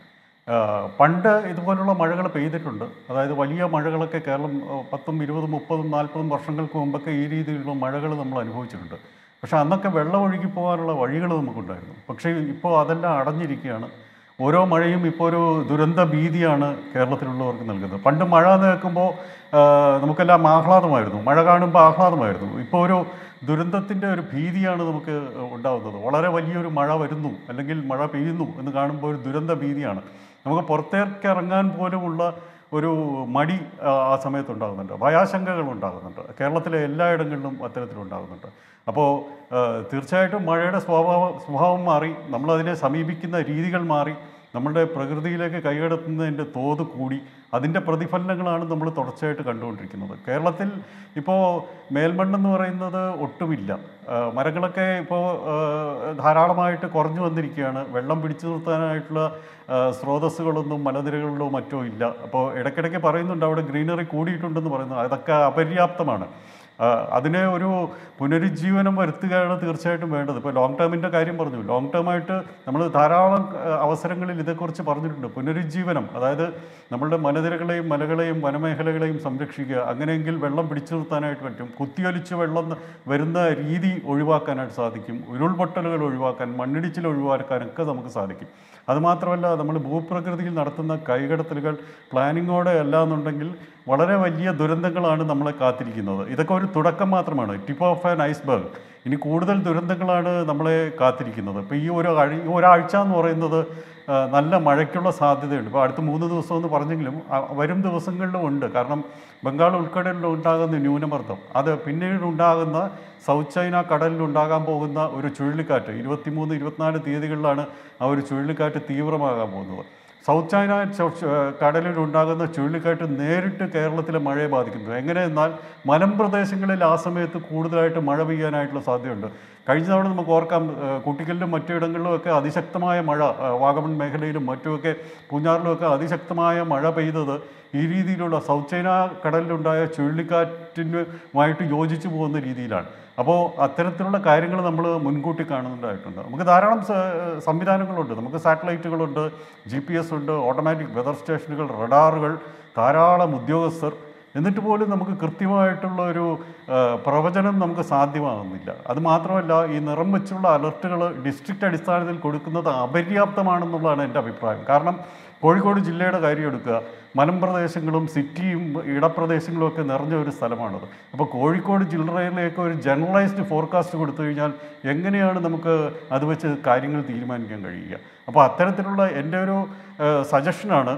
പണ്ട് ഇതുപോലുള്ള മഴകൾ പെയ്തിട്ടുണ്ട് അതായത് വലിയ മഴകളൊക്കെ കേരളം പത്തും ഇരുപതും മുപ്പതും നാൽപ്പതും വർഷങ്ങൾക്ക് മുമ്പൊക്കെ ഈ രീതിയിലുള്ള മഴകൾ നമ്മൾ അനുഭവിച്ചിട്ടുണ്ട് പക്ഷേ അന്നൊക്കെ വെള്ളം ഒഴുകി പോകാനുള്ള വഴികൾ നമുക്കുണ്ടായിരുന്നു പക്ഷേ ഇപ്പോൾ അതെല്ലാം അടഞ്ഞിരിക്കുകയാണ് ഓരോ മഴയും ഇപ്പോൾ ഒരു ദുരന്ത ഭീതിയാണ് കേരളത്തിലുള്ളവർക്ക് നൽകുന്നത് പണ്ട് മഴ എന്ന് കേൾക്കുമ്പോൾ നമുക്കെല്ലാം ആഹ്ലാദമായിരുന്നു മഴ കാണുമ്പോൾ ആഹ്ലാദമായിരുന്നു ഇപ്പോൾ ഒരു ദുരന്തത്തിൻ്റെ ഒരു ഭീതിയാണ് നമുക്ക് ഉണ്ടാകുന്നത് വളരെ വലിയൊരു മഴ വരുന്നു അല്ലെങ്കിൽ മഴ പെയ്യുന്നു എന്ന് കാണുമ്പോൾ ഒരു ദുരന്ത ഭീതിയാണ് നമുക്ക് പുറത്തേക്ക് ഇറങ്ങാൻ പോലുമുള്ള ഒരു മടി ആ ഉണ്ടാകുന്നുണ്ട് ഭയാശങ്കകൾ ഉണ്ടാകുന്നുണ്ട് കേരളത്തിലെ എല്ലായിടങ്ങളിലും അത്തരത്തിലുണ്ടാകുന്നുണ്ട് അപ്പോൾ തീർച്ചയായിട്ടും മഴയുടെ സ്വഭാവ സ്വഭാവം മാറി നമ്മളതിനെ സമീപിക്കുന്ന രീതികൾ മാറി നമ്മളുടെ പ്രകൃതിയിലേക്ക് കൈകടത്തുന്നതിൻ്റെ തോത് കൂടി അതിൻ്റെ പ്രതിഫലനങ്ങളാണ് നമ്മൾ തുടർച്ചയായിട്ട് കണ്ടുകൊണ്ടിരിക്കുന്നത് കേരളത്തിൽ ഇപ്പോൾ മേൽമണ്ണെന്ന് പറയുന്നത് ഒട്ടുമില്ല മരങ്ങളൊക്കെ ഇപ്പോൾ ധാരാളമായിട്ട് കുറഞ്ഞു വന്നിരിക്കുകയാണ് വെള്ളം പിടിച്ചു നിർത്താനായിട്ടുള്ള സ്രോതസ്സുകളൊന്നും മലനിരകളിലോ മറ്റോ ഇല്ല അപ്പോൾ ഇടയ്ക്കിടയ്ക്ക് പറയുന്നുണ്ട് അവിടെ ഗ്രീനറി കൂടിയിട്ടുണ്ടെന്ന് പറയുന്നത് അതൊക്കെ അപര്യാപ്തമാണ് അതിനെ ഒരു പുനരുജ്ജീവനം വരുത്തുകയാണ് തീർച്ചയായിട്ടും വേണ്ടത് ഇപ്പോൾ ലോങ് ടേമിൻ്റെ കാര്യം പറഞ്ഞു ലോങ് ടേമായിട്ട് നമ്മൾ ധാരാളം അവസരങ്ങളിൽ ഇതേക്കുറിച്ച് പറഞ്ഞിട്ടുണ്ട് പുനരുജ്ജീവനം അതായത് നമ്മളുടെ മലനിരകളെയും മലകളെയും വനമേഖലകളെയും സംരക്ഷിക്കുക അങ്ങനെയെങ്കിൽ വെള്ളം പിടിച്ചു നിർത്താനായിട്ട് പറ്റും കുത്തിയൊലിച്ച് വെള്ളം വരുന്ന രീതി ഒഴിവാക്കാനായിട്ട് സാധിക്കും ഉരുൾപൊട്ടലുകൾ ഒഴിവാക്കാൻ മണ്ണിടിച്ചിൽ ഒഴിവാക്കാനൊക്കെ നമുക്ക് സാധിക്കും അതുമാത്രമല്ല നമ്മൾ ഭൂപ്രകൃതിയിൽ നടത്തുന്ന കൈകടത്തലുകൾ പ്ലാനിങ്ങോടെ അല്ല എന്നുണ്ടെങ്കിൽ വളരെ വലിയ ദുരന്തങ്ങളാണ് നമ്മളെ കാത്തിരിക്കുന്നത് ഇതൊക്കെ ഒരു തുടക്കം മാത്രമാണ് ടിപ്പ് ഓഫ് ആൻ ഐസ്ബർഗ് ഇനി കൂടുതൽ ദുരന്തങ്ങളാണ് നമ്മളെ കാത്തിരിക്കുന്നത് ഇപ്പോൾ ഈ ഒരു ഈ ഒരാഴ്ച എന്ന് പറയുന്നത് നല്ല മഴയ്ക്കുള്ള സാധ്യതയുണ്ട് ഇപ്പോൾ അടുത്ത മൂന്ന് ദിവസം എന്ന് പറഞ്ഞെങ്കിലും വരും ദിവസങ്ങളിലും ഉണ്ട് കാരണം ബംഗാൾ ഉൾക്കടലിൽ ഉണ്ടാകുന്ന ന്യൂനമർദ്ദം അത് പിന്നീട് ഉണ്ടാകുന്ന സൗത്ത് ചൈന കടലിൽ ഉണ്ടാകാൻ പോകുന്ന ഒരു ചുഴലിക്കാറ്റ് മൂന്ന് ഇരുപത്തിനാല് തീയതികളിലാണ് ആ ഒരു ചുഴലിക്കാറ്റ് തീവ്രമാകാൻ പോകുന്നത് സൗത്ത് ചൈന കടലിൽ ഉണ്ടാകുന്ന ചുഴലിക്കാറ്റ് നേരിട്ട് കേരളത്തിലെ മഴയെ ബാധിക്കുന്നു എങ്ങനെയെന്നാൽ മലമ്പ്രദേശങ്ങളിൽ ആ സമയത്ത് കൂടുതലായിട്ട് മഴ പെയ്യാനായിട്ടുള്ള സാധ്യതയുണ്ട് കഴിഞ്ഞ തവണ നമുക്ക് ഓർക്കാം കുട്ടിക്കലിലും മറ്റിടങ്ങളിലുമൊക്കെ അതിശക്തമായ മഴ വാഗമൺ മേഖലയിലും മറ്റുമൊക്കെ പൂഞ്ഞാറിലുമൊക്കെ അതിശക്തമായ മഴ പെയ്തത് ഈ രീതിയിലുള്ള സൗത്ത് ചൈന കടലിലുണ്ടായ ചുഴലിക്കാറ്റിനുമായിട്ട് യോജിച്ചു പോകുന്ന രീതിയിലാണ് അപ്പോൾ അത്തരത്തിലുള്ള കാര്യങ്ങൾ നമ്മൾ മുൻകൂട്ടി കാണുന്നുണ്ടായിട്ടുണ്ട് നമുക്ക് ധാരാളം സംവിധാനങ്ങളുണ്ട് നമുക്ക് സാറ്റലൈറ്റുകളുണ്ട് ജി പി എസ് ഉണ്ട് ഓട്ടോമാറ്റിക് വെതർ സ്റ്റേഷനുകൾ റഡാറുകൾ ധാരാളം ഉദ്യോഗസ്ഥർ എന്നിട്ട് പോലും നമുക്ക് കൃത്യമായിട്ടുള്ള ഒരു പ്രവചനം നമുക്ക് സാധ്യമാകുന്നില്ല അത് മാത്രമല്ല ഈ നിറം വെച്ചുള്ള അലർട്ടുകൾ ഡിസ്ട്രിക്റ്റ് അടിസ്ഥാനത്തിൽ കൊടുക്കുന്നത് അപര്യാപ്തമാണെന്നുള്ളതാണ് എൻ്റെ അഭിപ്രായം കാരണം കോഴിക്കോട് ജില്ലയുടെ കാര്യം എടുക്കുക മലമ്പ്രദേശങ്ങളും സിറ്റിയും ഇടപ്രദേശങ്ങളും ഒക്കെ നിറഞ്ഞ ഒരു സ്ഥലമാണത് അപ്പോൾ കോഴിക്കോട് ജില്ലയിലേക്ക് ഒരു ജനറലൈസ്ഡ് ഫോർകാസ്റ്റ് കൊടുത്തു കഴിഞ്ഞാൽ എങ്ങനെയാണ് നമുക്ക് അത് വെച്ച് കാര്യങ്ങൾ തീരുമാനിക്കാൻ കഴിയുക അപ്പോൾ അത്തരത്തിലുള്ള എൻ്റെ ഒരു സജഷനാണ്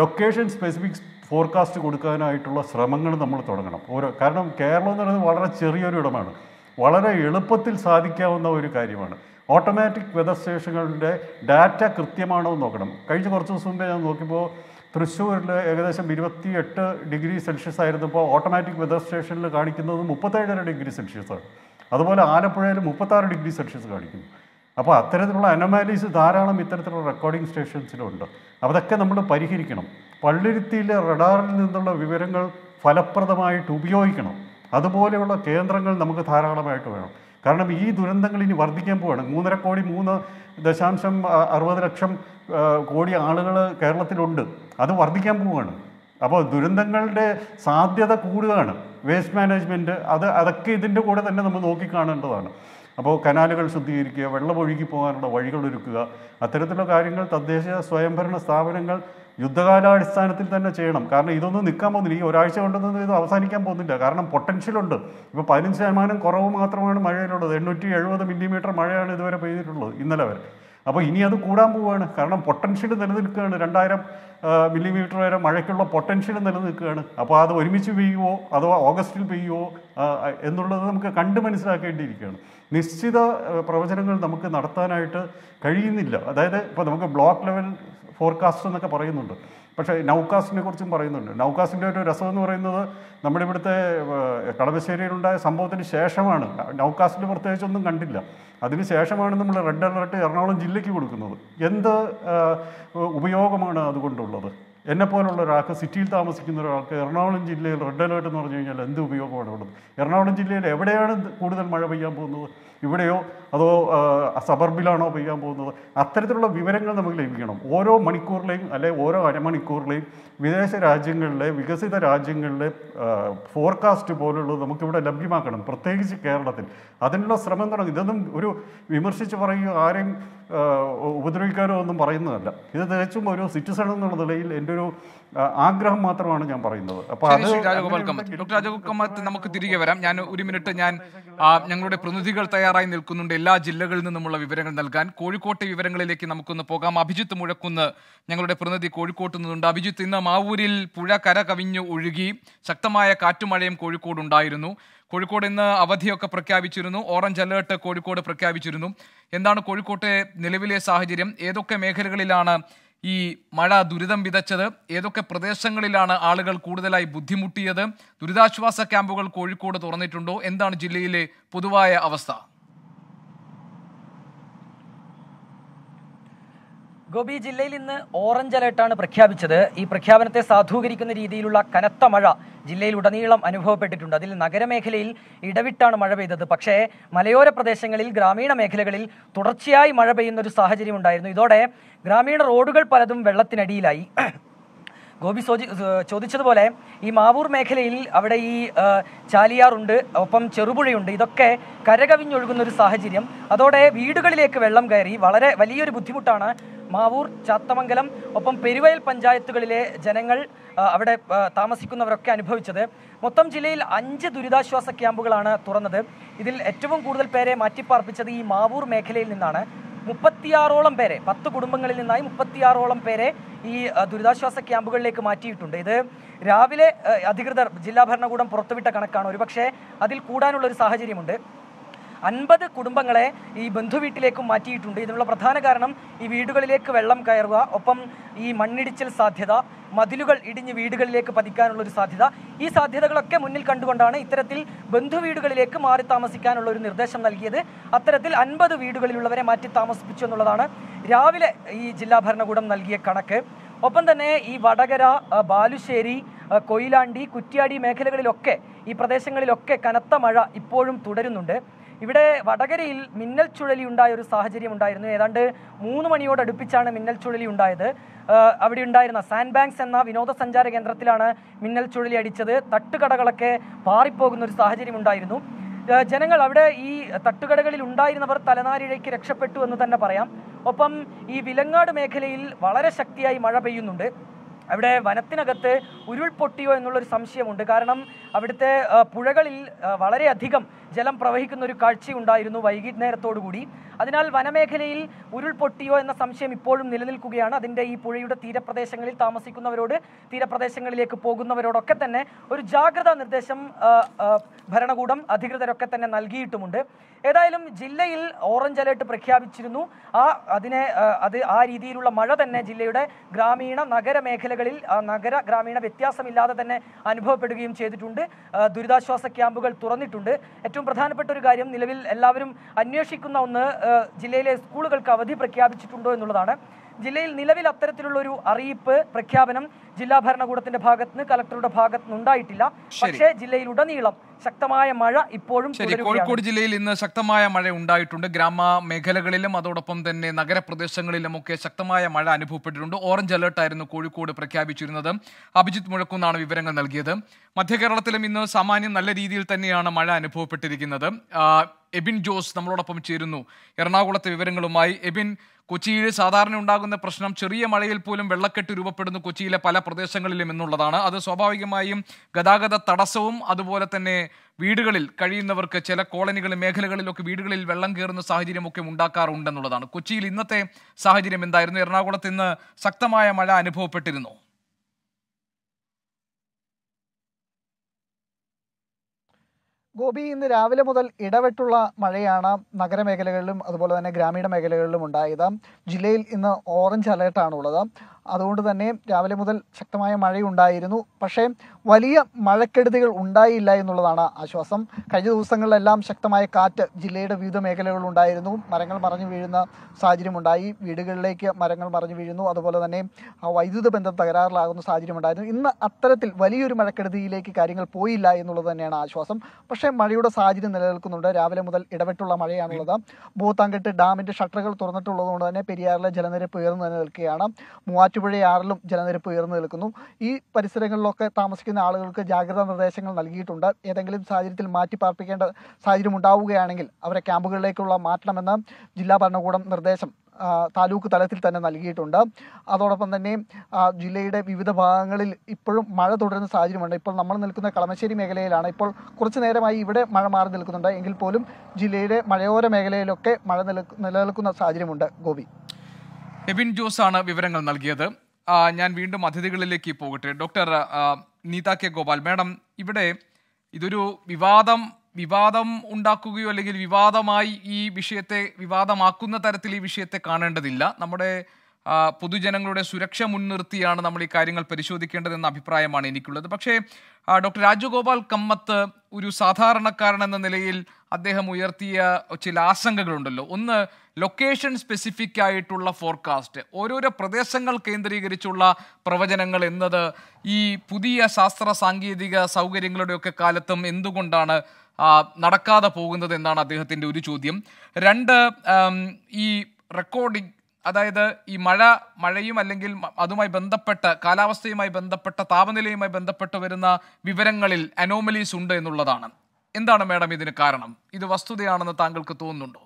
ലൊക്കേഷൻ സ്പെസിഫിക് ഫോർകാസ്റ്റ് കൊടുക്കാനായിട്ടുള്ള ശ്രമങ്ങൾ നമ്മൾ തുടങ്ങണം ഓരോ കാരണം കേരളം എന്ന് പറയുന്നത് വളരെ ചെറിയൊരു ഇടമാണ് വളരെ എളുപ്പത്തിൽ സാധിക്കാവുന്ന ഒരു കാര്യമാണ് ഓട്ടോമാറ്റിക് വെതർ സ്റ്റേഷനുകളുടെ ഡാറ്റ കൃത്യമാണോ എന്ന് നോക്കണം കഴിഞ്ഞ കുറച്ച് ദിവസം മുമ്പേ ഞാൻ നോക്കിയപ്പോൾ തൃശ്ശൂരിൽ ഏകദേശം ഇരുപത്തിയെട്ട് ഡിഗ്രി സെൽഷ്യസ് ആയിരുന്നപ്പോൾ ഓട്ടോമാറ്റിക് വെതർ സ്റ്റേഷനിൽ കാണിക്കുന്നത് മുപ്പത്തേഴര ഡിഗ്രി സെൽഷ്യസാണ് അതുപോലെ ആലപ്പുഴയിൽ മുപ്പത്താറ് ഡിഗ്രി സെൽഷ്യസ് കാണിക്കുന്നു അപ്പോൾ അത്തരത്തിലുള്ള അനമാലീസ് ധാരാളം ഇത്തരത്തിലുള്ള റെക്കോർഡിംഗ് സ്റ്റേഷൻസിലുണ്ട് അതൊക്കെ നമ്മൾ പരിഹരിക്കണം പള്ളിരുത്തിയിലെ റഡാറിൽ നിന്നുള്ള വിവരങ്ങൾ ഫലപ്രദമായിട്ട് ഉപയോഗിക്കണം അതുപോലെയുള്ള കേന്ദ്രങ്ങൾ നമുക്ക് ധാരാളമായിട്ട് വേണം കാരണം ഈ ദുരന്തങ്ങൾ ഇനി വർദ്ധിക്കാൻ പോവുകയാണ് മൂന്നര കോടി മൂന്ന് ദശാംശം അറുപത് ലക്ഷം കോടി ആളുകൾ കേരളത്തിലുണ്ട് അത് വർദ്ധിക്കാൻ പോവുകയാണ് അപ്പോൾ ദുരന്തങ്ങളുടെ സാധ്യത കൂടുകയാണ് വേസ്റ്റ് മാനേജ്മെൻറ്റ് അത് അതൊക്കെ ഇതിൻ്റെ കൂടെ തന്നെ നമ്മൾ നോക്കിക്കാണേണ്ടതാണ് അപ്പോൾ കനാലുകൾ ശുദ്ധീകരിക്കുക വെള്ളം ഒഴുകി പോകാനുള്ള ഒരുക്കുക അത്തരത്തിലുള്ള കാര്യങ്ങൾ തദ്ദേശ സ്വയംഭരണ സ്ഥാപനങ്ങൾ യുദ്ധകാലാടിസ്ഥാനത്തിൽ തന്നെ ചെയ്യണം കാരണം ഇതൊന്നും നിൽക്കാൻ പോകുന്നില്ല ഈ ഒരാഴ്ച കൊണ്ടൊന്നും ഇത് അവസാനിക്കാൻ പോകുന്നില്ല കാരണം പൊട്ടൻഷ്യലുണ്ട് ഇപ്പോൾ പതിനഞ്ച് ശതമാനം കുറവ് മാത്രമാണ് മഴയിലുള്ളത് എണ്ണൂറ്റി എഴുപത് മില്ലിമീറ്റർ മഴയാണ് ഇതുവരെ പെയ്തിട്ടുള്ളത് ഇന്നലെ വരെ അപ്പോൾ ഇനി അത് കൂടാൻ പോവുകയാണ് കാരണം പൊട്ടൻഷ്യൽ നിലനിൽക്കുകയാണ് രണ്ടായിരം മില്ലിമീറ്റർ വരെ മഴയ്ക്കുള്ള പൊട്ടൻഷ്യൽ നിലനിൽക്കുകയാണ് അപ്പോൾ അത് ഒരുമിച്ച് പെയ്യുമോ അഥവാ ഓഗസ്റ്റിൽ പെയ്യുമോ എന്നുള്ളത് നമുക്ക് കണ്ട് മനസ്സിലാക്കേണ്ടിയിരിക്കുകയാണ് നിശ്ചിത പ്രവചനങ്ങൾ നമുക്ക് നടത്താനായിട്ട് കഴിയുന്നില്ല അതായത് ഇപ്പോൾ നമുക്ക് ബ്ലോക്ക് ലെവൽ ഫോർകാസ്റ്റ് എന്നൊക്കെ പറയുന്നുണ്ട് പക്ഷേ നൗകാസിനെ കുറിച്ചും പറയുന്നുണ്ട് നൗക്കാസിൻ്റെ ഒരു രസം എന്ന് പറയുന്നത് നമ്മുടെ ഇവിടുത്തെ കളമശ്ശേരിയിലുണ്ടായ സംഭവത്തിന് ശേഷമാണ് നൗക്കാസിൽ പ്രത്യേകിച്ചൊന്നും കണ്ടില്ല അതിന് ശേഷമാണ് നമ്മൾ റെഡ് അലർട്ട് എറണാകുളം ജില്ലയ്ക്ക് കൊടുക്കുന്നത് എന്ത് ഉപയോഗമാണ് അതുകൊണ്ടുള്ളത് എന്നെപ്പോലുള്ള ഒരാൾക്ക് സിറ്റിയിൽ താമസിക്കുന്ന ഒരാൾക്ക് എറണാകുളം ജില്ലയിൽ റെഡ് അലേർട്ട് എന്ന് പറഞ്ഞു കഴിഞ്ഞാൽ എന്ത് ഉപയോഗമാണ് ഉള്ളത് എറണാകുളം ജില്ലയിൽ എവിടെയാണ് കൂടുതൽ മഴ പെയ്യാൻ പോകുന്നത് ഇവിടെയോ അതോ സബർബിലാണോ പെയ്യാൻ പോകുന്നത് അത്തരത്തിലുള്ള വിവരങ്ങൾ നമുക്ക് ലഭിക്കണം ഓരോ മണിക്കൂറിലെയും അല്ലെ ഓരോ അരമണിക്കൂറിലെയും വിദേശ രാജ്യങ്ങളിലെ വികസിത രാജ്യങ്ങളിലെ ഫോർകാസ്റ്റ് പോലുള്ളത് നമുക്കിവിടെ ലഭ്യമാക്കണം പ്രത്യേകിച്ച് കേരളത്തിൽ അതിനുള്ള ശ്രമം തുടങ്ങി ഇതൊന്നും ഒരു വിമർശിച്ച് പറയുകയോ ആരെയും ഉപദ്രവിക്കാനോ ഒന്നും പറയുന്നതല്ല ഇത് തികച്ചും ഒരു സിറ്റിസൺ എന്നുള്ള നിലയിൽ എൻ്റെ ഒരു ആഗ്രഹം മാത്രമാണ് ഞാൻ പറയുന്നത് അപ്പോൾ അത് ഡോക്ടർ നമുക്ക് തിരികെ വരാം ഞാൻ ഒരു മിനിറ്റ് ഞാൻ ഞങ്ങളുടെ പ്രതിനിധികൾ തയ്യാറായി നിൽക്കുന്നുണ്ട് എല്ലാ ജില്ലകളിൽ നിന്നുമുള്ള വിവരങ്ങൾ നൽകാൻ കോഴിക്കോട്ടെ വിവരങ്ങളിലേക്ക് നമുക്കൊന്ന് പോകാം അഭിജിത്ത് മുഴക്കുന്ന് ഞങ്ങളുടെ പ്രതിനിധി കോഴിക്കോട്ട് നിന്നുണ്ട് അഭിജിത്ത് ഇന്ന് മാവൂരിൽ പുഴ കര കവിഞ്ഞ് ഒഴുകി ശക്തമായ കാറ്റുമഴയും കോഴിക്കോട് ഉണ്ടായിരുന്നു കോഴിക്കോട് ഇന്ന് അവധിയൊക്കെ പ്രഖ്യാപിച്ചിരുന്നു ഓറഞ്ച് അലേർട്ട് കോഴിക്കോട് പ്രഖ്യാപിച്ചിരുന്നു എന്താണ് കോഴിക്കോട്ടെ നിലവിലെ സാഹചര്യം ഏതൊക്കെ മേഖലകളിലാണ് ഈ മഴ ദുരിതം വിതച്ചത് ഏതൊക്കെ പ്രദേശങ്ങളിലാണ് ആളുകൾ കൂടുതലായി ബുദ്ധിമുട്ടിയത് ദുരിതാശ്വാസ ക്യാമ്പുകൾ കോഴിക്കോട് തുറന്നിട്ടുണ്ടോ എന്താണ് ജില്ലയിലെ പൊതുവായ അവസ്ഥ ഗോപി ജില്ലയിൽ ഇന്ന് ഓറഞ്ച് അലേർട്ടാണ് പ്രഖ്യാപിച്ചത് ഈ പ്രഖ്യാപനത്തെ സാധൂകരിക്കുന്ന രീതിയിലുള്ള കനത്ത മഴ ജില്ലയിൽ ഉടനീളം അനുഭവപ്പെട്ടിട്ടുണ്ട് അതിൽ നഗരമേഖലയിൽ ഇടവിട്ടാണ് മഴ പെയ്തത് പക്ഷേ മലയോര പ്രദേശങ്ങളിൽ ഗ്രാമീണ മേഖലകളിൽ തുടർച്ചയായി മഴ പെയ്യുന്ന ഒരു സാഹചര്യം ഉണ്ടായിരുന്നു ഇതോടെ ഗ്രാമീണ റോഡുകൾ പലതും വെള്ളത്തിനടിയിലായി ഗോപി സോജി ചോദിച്ചതുപോലെ ഈ മാവൂർ മേഖലയിൽ അവിടെ ഈ ചാലിയാറുണ്ട് ഒപ്പം ചെറുപുഴയുണ്ട് ഇതൊക്കെ കരകവിഞ്ഞൊഴുകുന്ന ഒരു സാഹചര്യം അതോടെ വീടുകളിലേക്ക് വെള്ളം കയറി വളരെ വലിയൊരു ബുദ്ധിമുട്ടാണ് മാവൂർ ചാത്തമംഗലം ഒപ്പം പെരുവയൽ പഞ്ചായത്തുകളിലെ ജനങ്ങൾ അവിടെ താമസിക്കുന്നവരൊക്കെ അനുഭവിച്ചത് മൊത്തം ജില്ലയിൽ അഞ്ച് ദുരിതാശ്വാസ ക്യാമ്പുകളാണ് തുറന്നത് ഇതിൽ ഏറ്റവും കൂടുതൽ പേരെ മാറ്റിപ്പാർപ്പിച്ചത് ഈ മാവൂർ മേഖലയിൽ നിന്നാണ് മുപ്പത്തിയാറോളം പേരെ പത്ത് കുടുംബങ്ങളിൽ നിന്നായി മുപ്പത്തിയാറോളം പേരെ ഈ ദുരിതാശ്വാസ ക്യാമ്പുകളിലേക്ക് മാറ്റിയിട്ടുണ്ട് ഇത് രാവിലെ അധികൃതർ ജില്ലാ ഭരണകൂടം പുറത്തുവിട്ട കണക്കാണ് ഒരുപക്ഷെ അതിൽ കൂടാനുള്ള ഒരു സാഹചര്യമുണ്ട് അൻപത് കുടുംബങ്ങളെ ഈ ബന്ധുവീട്ടിലേക്കും മാറ്റിയിട്ടുണ്ട് ഇതിനുള്ള പ്രധാന കാരണം ഈ വീടുകളിലേക്ക് വെള്ളം കയറുക ഒപ്പം ഈ മണ്ണിടിച്ചിൽ സാധ്യത മതിലുകൾ ഇടിഞ്ഞ് വീടുകളിലേക്ക് പതിക്കാനുള്ള ഒരു സാധ്യത ഈ സാധ്യതകളൊക്കെ മുന്നിൽ കണ്ടുകൊണ്ടാണ് ഇത്തരത്തിൽ ബന്ധുവീടുകളിലേക്ക് മാറി താമസിക്കാനുള്ള ഒരു നിർദ്ദേശം നൽകിയത് അത്തരത്തിൽ അൻപത് വീടുകളിലുള്ളവരെ മാറ്റി താമസിപ്പിച്ചു എന്നുള്ളതാണ് രാവിലെ ഈ ജില്ലാ ഭരണകൂടം നൽകിയ കണക്ക് ഒപ്പം തന്നെ ഈ വടകര ബാലുശ്ശേരി കൊയിലാണ്ടി കുറ്റ്യാടി മേഖലകളിലൊക്കെ ഈ പ്രദേശങ്ങളിലൊക്കെ കനത്ത മഴ ഇപ്പോഴും തുടരുന്നുണ്ട് ഇവിടെ വടകരയിൽ മിന്നൽ ചുഴലി ഉണ്ടായ ഒരു സാഹചര്യം ഉണ്ടായിരുന്നു ഏതാണ്ട് മൂന്ന് മണിയോട് അടുപ്പിച്ചാണ് മിന്നൽ ചുഴലി ഉണ്ടായത് അവിടെ ഉണ്ടായിരുന്ന സാൻഡ് ബാങ്ക്സ് എന്ന വിനോദസഞ്ചാര കേന്ദ്രത്തിലാണ് മിന്നൽ ചുഴലി അടിച്ചത് തട്ടുകടകളൊക്കെ പാറിപ്പോകുന്ന ഒരു സാഹചര്യം ഉണ്ടായിരുന്നു ജനങ്ങൾ അവിടെ ഈ തട്ടുകടകളിൽ ഉണ്ടായിരുന്നവർ തലനാരിഴയ്ക്ക് രക്ഷപ്പെട്ടു എന്ന് തന്നെ പറയാം ഒപ്പം ഈ വിലങ്ങാട് മേഖലയിൽ വളരെ ശക്തിയായി മഴ പെയ്യുന്നുണ്ട് അവിടെ വനത്തിനകത്ത് ഉരുൾപൊട്ടിയോ എന്നുള്ളൊരു സംശയമുണ്ട് കാരണം അവിടുത്തെ പുഴകളിൽ വളരെയധികം ജലം പ്രവഹിക്കുന്ന ഒരു കാഴ്ചയുണ്ടായിരുന്നു വൈകുന്നേരത്തോടുകൂടി അതിനാൽ വനമേഖലയിൽ ഉരുൾപൊട്ടിയോ എന്ന സംശയം ഇപ്പോഴും നിലനിൽക്കുകയാണ് അതിൻ്റെ ഈ പുഴയുടെ തീരപ്രദേശങ്ങളിൽ താമസിക്കുന്നവരോട് തീരപ്രദേശങ്ങളിലേക്ക് പോകുന്നവരോടൊക്കെ തന്നെ ഒരു ജാഗ്രതാ നിർദ്ദേശം ഭരണകൂടം അധികൃതരൊക്കെ തന്നെ നൽകിയിട്ടുമുണ്ട് ഏതായാലും ജില്ലയിൽ ഓറഞ്ച് അലേർട്ട് പ്രഖ്യാപിച്ചിരുന്നു ആ അതിനെ അത് ആ രീതിയിലുള്ള മഴ തന്നെ ജില്ലയുടെ ഗ്രാമീണ നഗര മേഖലകളിൽ നഗര ഗ്രാമീണ വ്യത്യാസമില്ലാതെ തന്നെ അനുഭവപ്പെടുകയും ചെയ്തിട്ടുണ്ട് ദുരിതാശ്വാസ ക്യാമ്പുകൾ തുറന്നിട്ടുണ്ട് ഏറ്റവും ഏറ്റവും പ്രധാനപ്പെട്ട ഒരു കാര്യം നിലവിൽ എല്ലാവരും അന്വേഷിക്കുന്ന ഒന്ന് ജില്ലയിലെ സ്കൂളുകൾക്ക് അവധി പ്രഖ്യാപിച്ചിട്ടുണ്ടോ എന്നുള്ളതാണ് ജില്ലയിൽ നിലവിൽ അത്തരത്തിലുള്ള ഒരു അറിയിപ്പ് പ്രഖ്യാപനം ജില്ലാ ഭരണകൂടത്തിന്റെ ഭാഗത്തുനിന്ന് കലക്ടറുടെ ഭാഗത്തുനിന്ന് ഉണ്ടായിട്ടില്ല പക്ഷേ ജില്ലയിലുടനീളം ശക്തമായ മഴ ഇപ്പോഴും കോഴിക്കോട് ജില്ലയിൽ ഇന്ന് ശക്തമായ മഴ ഉണ്ടായിട്ടുണ്ട് ഗ്രാമ മേഖലകളിലും അതോടൊപ്പം തന്നെ നഗരപ്രദേശങ്ങളിലും ഒക്കെ ശക്തമായ മഴ അനുഭവപ്പെട്ടിട്ടുണ്ട് ഓറഞ്ച് ആയിരുന്നു കോഴിക്കോട് പ്രഖ്യാപിച്ചിരുന്നത് അഭിജിത്ത് മുഴക്കുന്നാണ് വിവരങ്ങൾ നൽകിയത് മധ്യ കേരളത്തിലും ഇന്ന് സാമാന്യം നല്ല രീതിയിൽ തന്നെയാണ് മഴ അനുഭവപ്പെട്ടിരിക്കുന്നത് എബിൻ ജോസ് നമ്മളോടൊപ്പം ചേരുന്നു എറണാകുളത്തെ വിവരങ്ങളുമായി എബിൻ കൊച്ചിയിൽ സാധാരണ ഉണ്ടാകുന്ന പ്രശ്നം ചെറിയ മഴയിൽ പോലും വെള്ളക്കെട്ട് രൂപപ്പെടുന്നു കൊച്ചിയിലെ പല പ്രദേശങ്ങളിലും എന്നുള്ളതാണ് അത് സ്വാഭാവികമായും ഗതാഗത തടസ്സവും അതുപോലെ തന്നെ വീടുകളിൽ കഴിയുന്നവർക്ക് ചില കോളനികൾ മേഖലകളിലൊക്കെ വീടുകളിൽ വെള്ളം കയറുന്ന സാഹചര്യമൊക്കെ ഉണ്ടാക്കാറുണ്ടെന്നുള്ളതാണ് കൊച്ചിയിൽ ഇന്നത്തെ സാഹചര്യം എന്തായിരുന്നു എറണാകുളത്ത് ഇന്ന് ശക്തമായ മഴ അനുഭവപ്പെട്ടിരുന്നു ഗോപി ഇന്ന് രാവിലെ മുതൽ ഇടവെട്ടുള്ള മഴയാണ് നഗരമേഖലകളിലും അതുപോലെ തന്നെ ഗ്രാമീണ മേഖലകളിലും ഉണ്ടായത് ജില്ലയിൽ ഇന്ന് ഓറഞ്ച് അലേർട്ടാണുള്ളത് അതുകൊണ്ട് തന്നെ രാവിലെ മുതൽ ശക്തമായ മഴയുണ്ടായിരുന്നു പക്ഷേ വലിയ മഴക്കെടുതികൾ ഉണ്ടായില്ല എന്നുള്ളതാണ് ആശ്വാസം കഴിഞ്ഞ ദിവസങ്ങളിലെല്ലാം ശക്തമായ കാറ്റ് ജില്ലയുടെ വിവിധ ഉണ്ടായിരുന്നു മരങ്ങൾ മറഞ്ഞു വീഴുന്ന സാഹചര്യമുണ്ടായി വീടുകളിലേക്ക് മരങ്ങൾ മറഞ്ഞു വീഴുന്നു അതുപോലെ തന്നെ വൈദ്യുത ബന്ധം തകരാറിലാകുന്ന സാഹചര്യമുണ്ടായിരുന്നു ഇന്ന് അത്തരത്തിൽ വലിയൊരു മഴക്കെടുതിയിലേക്ക് കാര്യങ്ങൾ പോയില്ല എന്നുള്ളത് തന്നെയാണ് ആശ്വാസം പക്ഷേ മഴയുടെ സാഹചര്യം നിലനിൽക്കുന്നുണ്ട് രാവിലെ മുതൽ ഇടവിട്ടുള്ള മഴയാണുള്ളത് ഭൂത്താങ്കെട്ട് ഡാമിൻ്റെ ഷട്ടറുകൾ തുറന്നിട്ടുള്ളതുകൊണ്ട് തന്നെ പെരിയാറിലെ ജലനിരപ്പ് ഉയർന്നു നിലനിൽക്കുകയാണ് ആറിലും ജലനിരപ്പ് ഉയർന്നു നിൽക്കുന്നു ഈ പരിസരങ്ങളിലൊക്കെ താമസിക്കുന്ന ആളുകൾക്ക് ജാഗ്രതാ നിർദ്ദേശങ്ങൾ നൽകിയിട്ടുണ്ട് ഏതെങ്കിലും സാഹചര്യത്തിൽ മാറ്റി പാർപ്പിക്കേണ്ട സാഹചര്യം ഉണ്ടാവുകയാണെങ്കിൽ അവരെ ക്യാമ്പുകളിലേക്കുള്ള മാറ്റണമെന്ന് ജില്ലാ ഭരണകൂടം നിർദ്ദേശം താലൂക്ക് തലത്തിൽ തന്നെ നൽകിയിട്ടുണ്ട് അതോടൊപ്പം തന്നെ ജില്ലയുടെ വിവിധ ഭാഗങ്ങളിൽ ഇപ്പോഴും മഴ തുടരുന്ന സാഹചര്യമുണ്ട് ഇപ്പോൾ നമ്മൾ നിൽക്കുന്ന കളമശ്ശേരി മേഖലയിലാണ് ഇപ്പോൾ കുറച്ച് നേരമായി ഇവിടെ മഴ മാറി നിൽക്കുന്നുണ്ട് എങ്കിൽ പോലും ജില്ലയുടെ മഴയോര മേഖലയിലൊക്കെ മഴ നിലനിൽക്കുന്ന സാഹചര്യമുണ്ട് ഗോപി എബിൻ ആണ് വിവരങ്ങൾ നൽകിയത് ഞാൻ വീണ്ടും അതിഥികളിലേക്ക് പോകട്ടെ doctor Neetha K Gopal madam ഇവിടെ ഇതൊരു വിവാദം വിവാദം ഉണ്ടാക്കുകയോ അല്ലെങ്കിൽ വിവാദമായി ഈ വിഷയത്തെ വിവാദമാക്കുന്ന തരത്തിൽ ഈ വിഷയത്തെ കാണേണ്ടതില്ല നമ്മുടെ പൊതുജനങ്ങളുടെ സുരക്ഷ മുൻനിർത്തിയാണ് നമ്മൾ ഈ കാര്യങ്ങൾ പരിശോധിക്കേണ്ടതെന്ന അഭിപ്രായമാണ് എനിക്കുള്ളത് പക്ഷേ ഡോക്ടർ രാജഗോപാൽ കമ്മത്ത് ഒരു സാധാരണക്കാരൻ എന്ന നിലയിൽ അദ്ദേഹം ഉയർത്തിയ ചില ആശങ്കകളുണ്ടല്ലോ ഒന്ന് ലൊക്കേഷൻ സ്പെസിഫിക് ആയിട്ടുള്ള ഫോർകാസ്റ്റ് ഓരോരോ പ്രദേശങ്ങൾ കേന്ദ്രീകരിച്ചുള്ള പ്രവചനങ്ങൾ എന്നത് ഈ പുതിയ ശാസ്ത്ര സാങ്കേതിക സൗകര്യങ്ങളുടെയൊക്കെ കാലത്തും എന്തുകൊണ്ടാണ് നടക്കാതെ പോകുന്നത് എന്നാണ് അദ്ദേഹത്തിൻ്റെ ഒരു ചോദ്യം രണ്ട് ഈ റെക്കോർഡിംഗ് അതായത് ഈ മഴ മഴയും അല്ലെങ്കിൽ അതുമായി ബന്ധപ്പെട്ട കാലാവസ്ഥയുമായി ബന്ധപ്പെട്ട താപനിലയുമായി ബന്ധപ്പെട്ട് വരുന്ന വിവരങ്ങളിൽ അനോമലീസ് ഉണ്ട് എന്നുള്ളതാണ് എന്താണ് മാഡം ഇതിന് കാരണം ഇത് വസ്തുതയാണെന്ന് താങ്കൾക്ക് തോന്നുന്നുണ്ടോ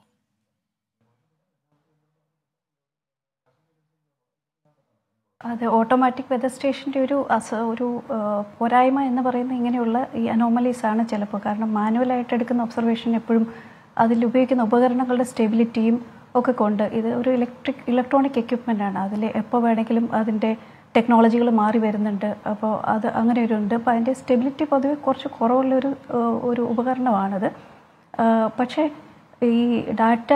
അതെ ഓട്ടോമാറ്റിക് വെതർ സ്റ്റേഷൻ്റെ ഒരു അസ ഒരു പോരായ്മ എന്ന് പറയുന്ന ഇങ്ങനെയുള്ള ഈ അനോമലീസ് ആണ് ചിലപ്പോൾ കാരണം മാനുവലായിട്ട് എടുക്കുന്ന ഒബ്സർവേഷൻ എപ്പോഴും അതിൽ ഉപയോഗിക്കുന്ന ഉപകരണങ്ങളുടെ സ്റ്റെബിലിറ്റിയും ഒക്കെ കൊണ്ട് ഇത് ഒരു ഇലക്ട്രിക് ഇലക്ട്രോണിക് എക്യുപ്മെൻ്റ് ആണ് അതിൽ എപ്പോൾ വേണമെങ്കിലും അതിൻ്റെ ടെക്നോളജികൾ മാറി വരുന്നുണ്ട് അപ്പോൾ അത് അങ്ങനെ ഒരു ഉണ്ട് അപ്പോൾ അതിൻ്റെ സ്റ്റെബിലിറ്റി പൊതുവെ കുറച്ച് കുറവുള്ളൊരു ഒരു ഉപകരണമാണത് പക്ഷേ ഈ ഡാറ്റ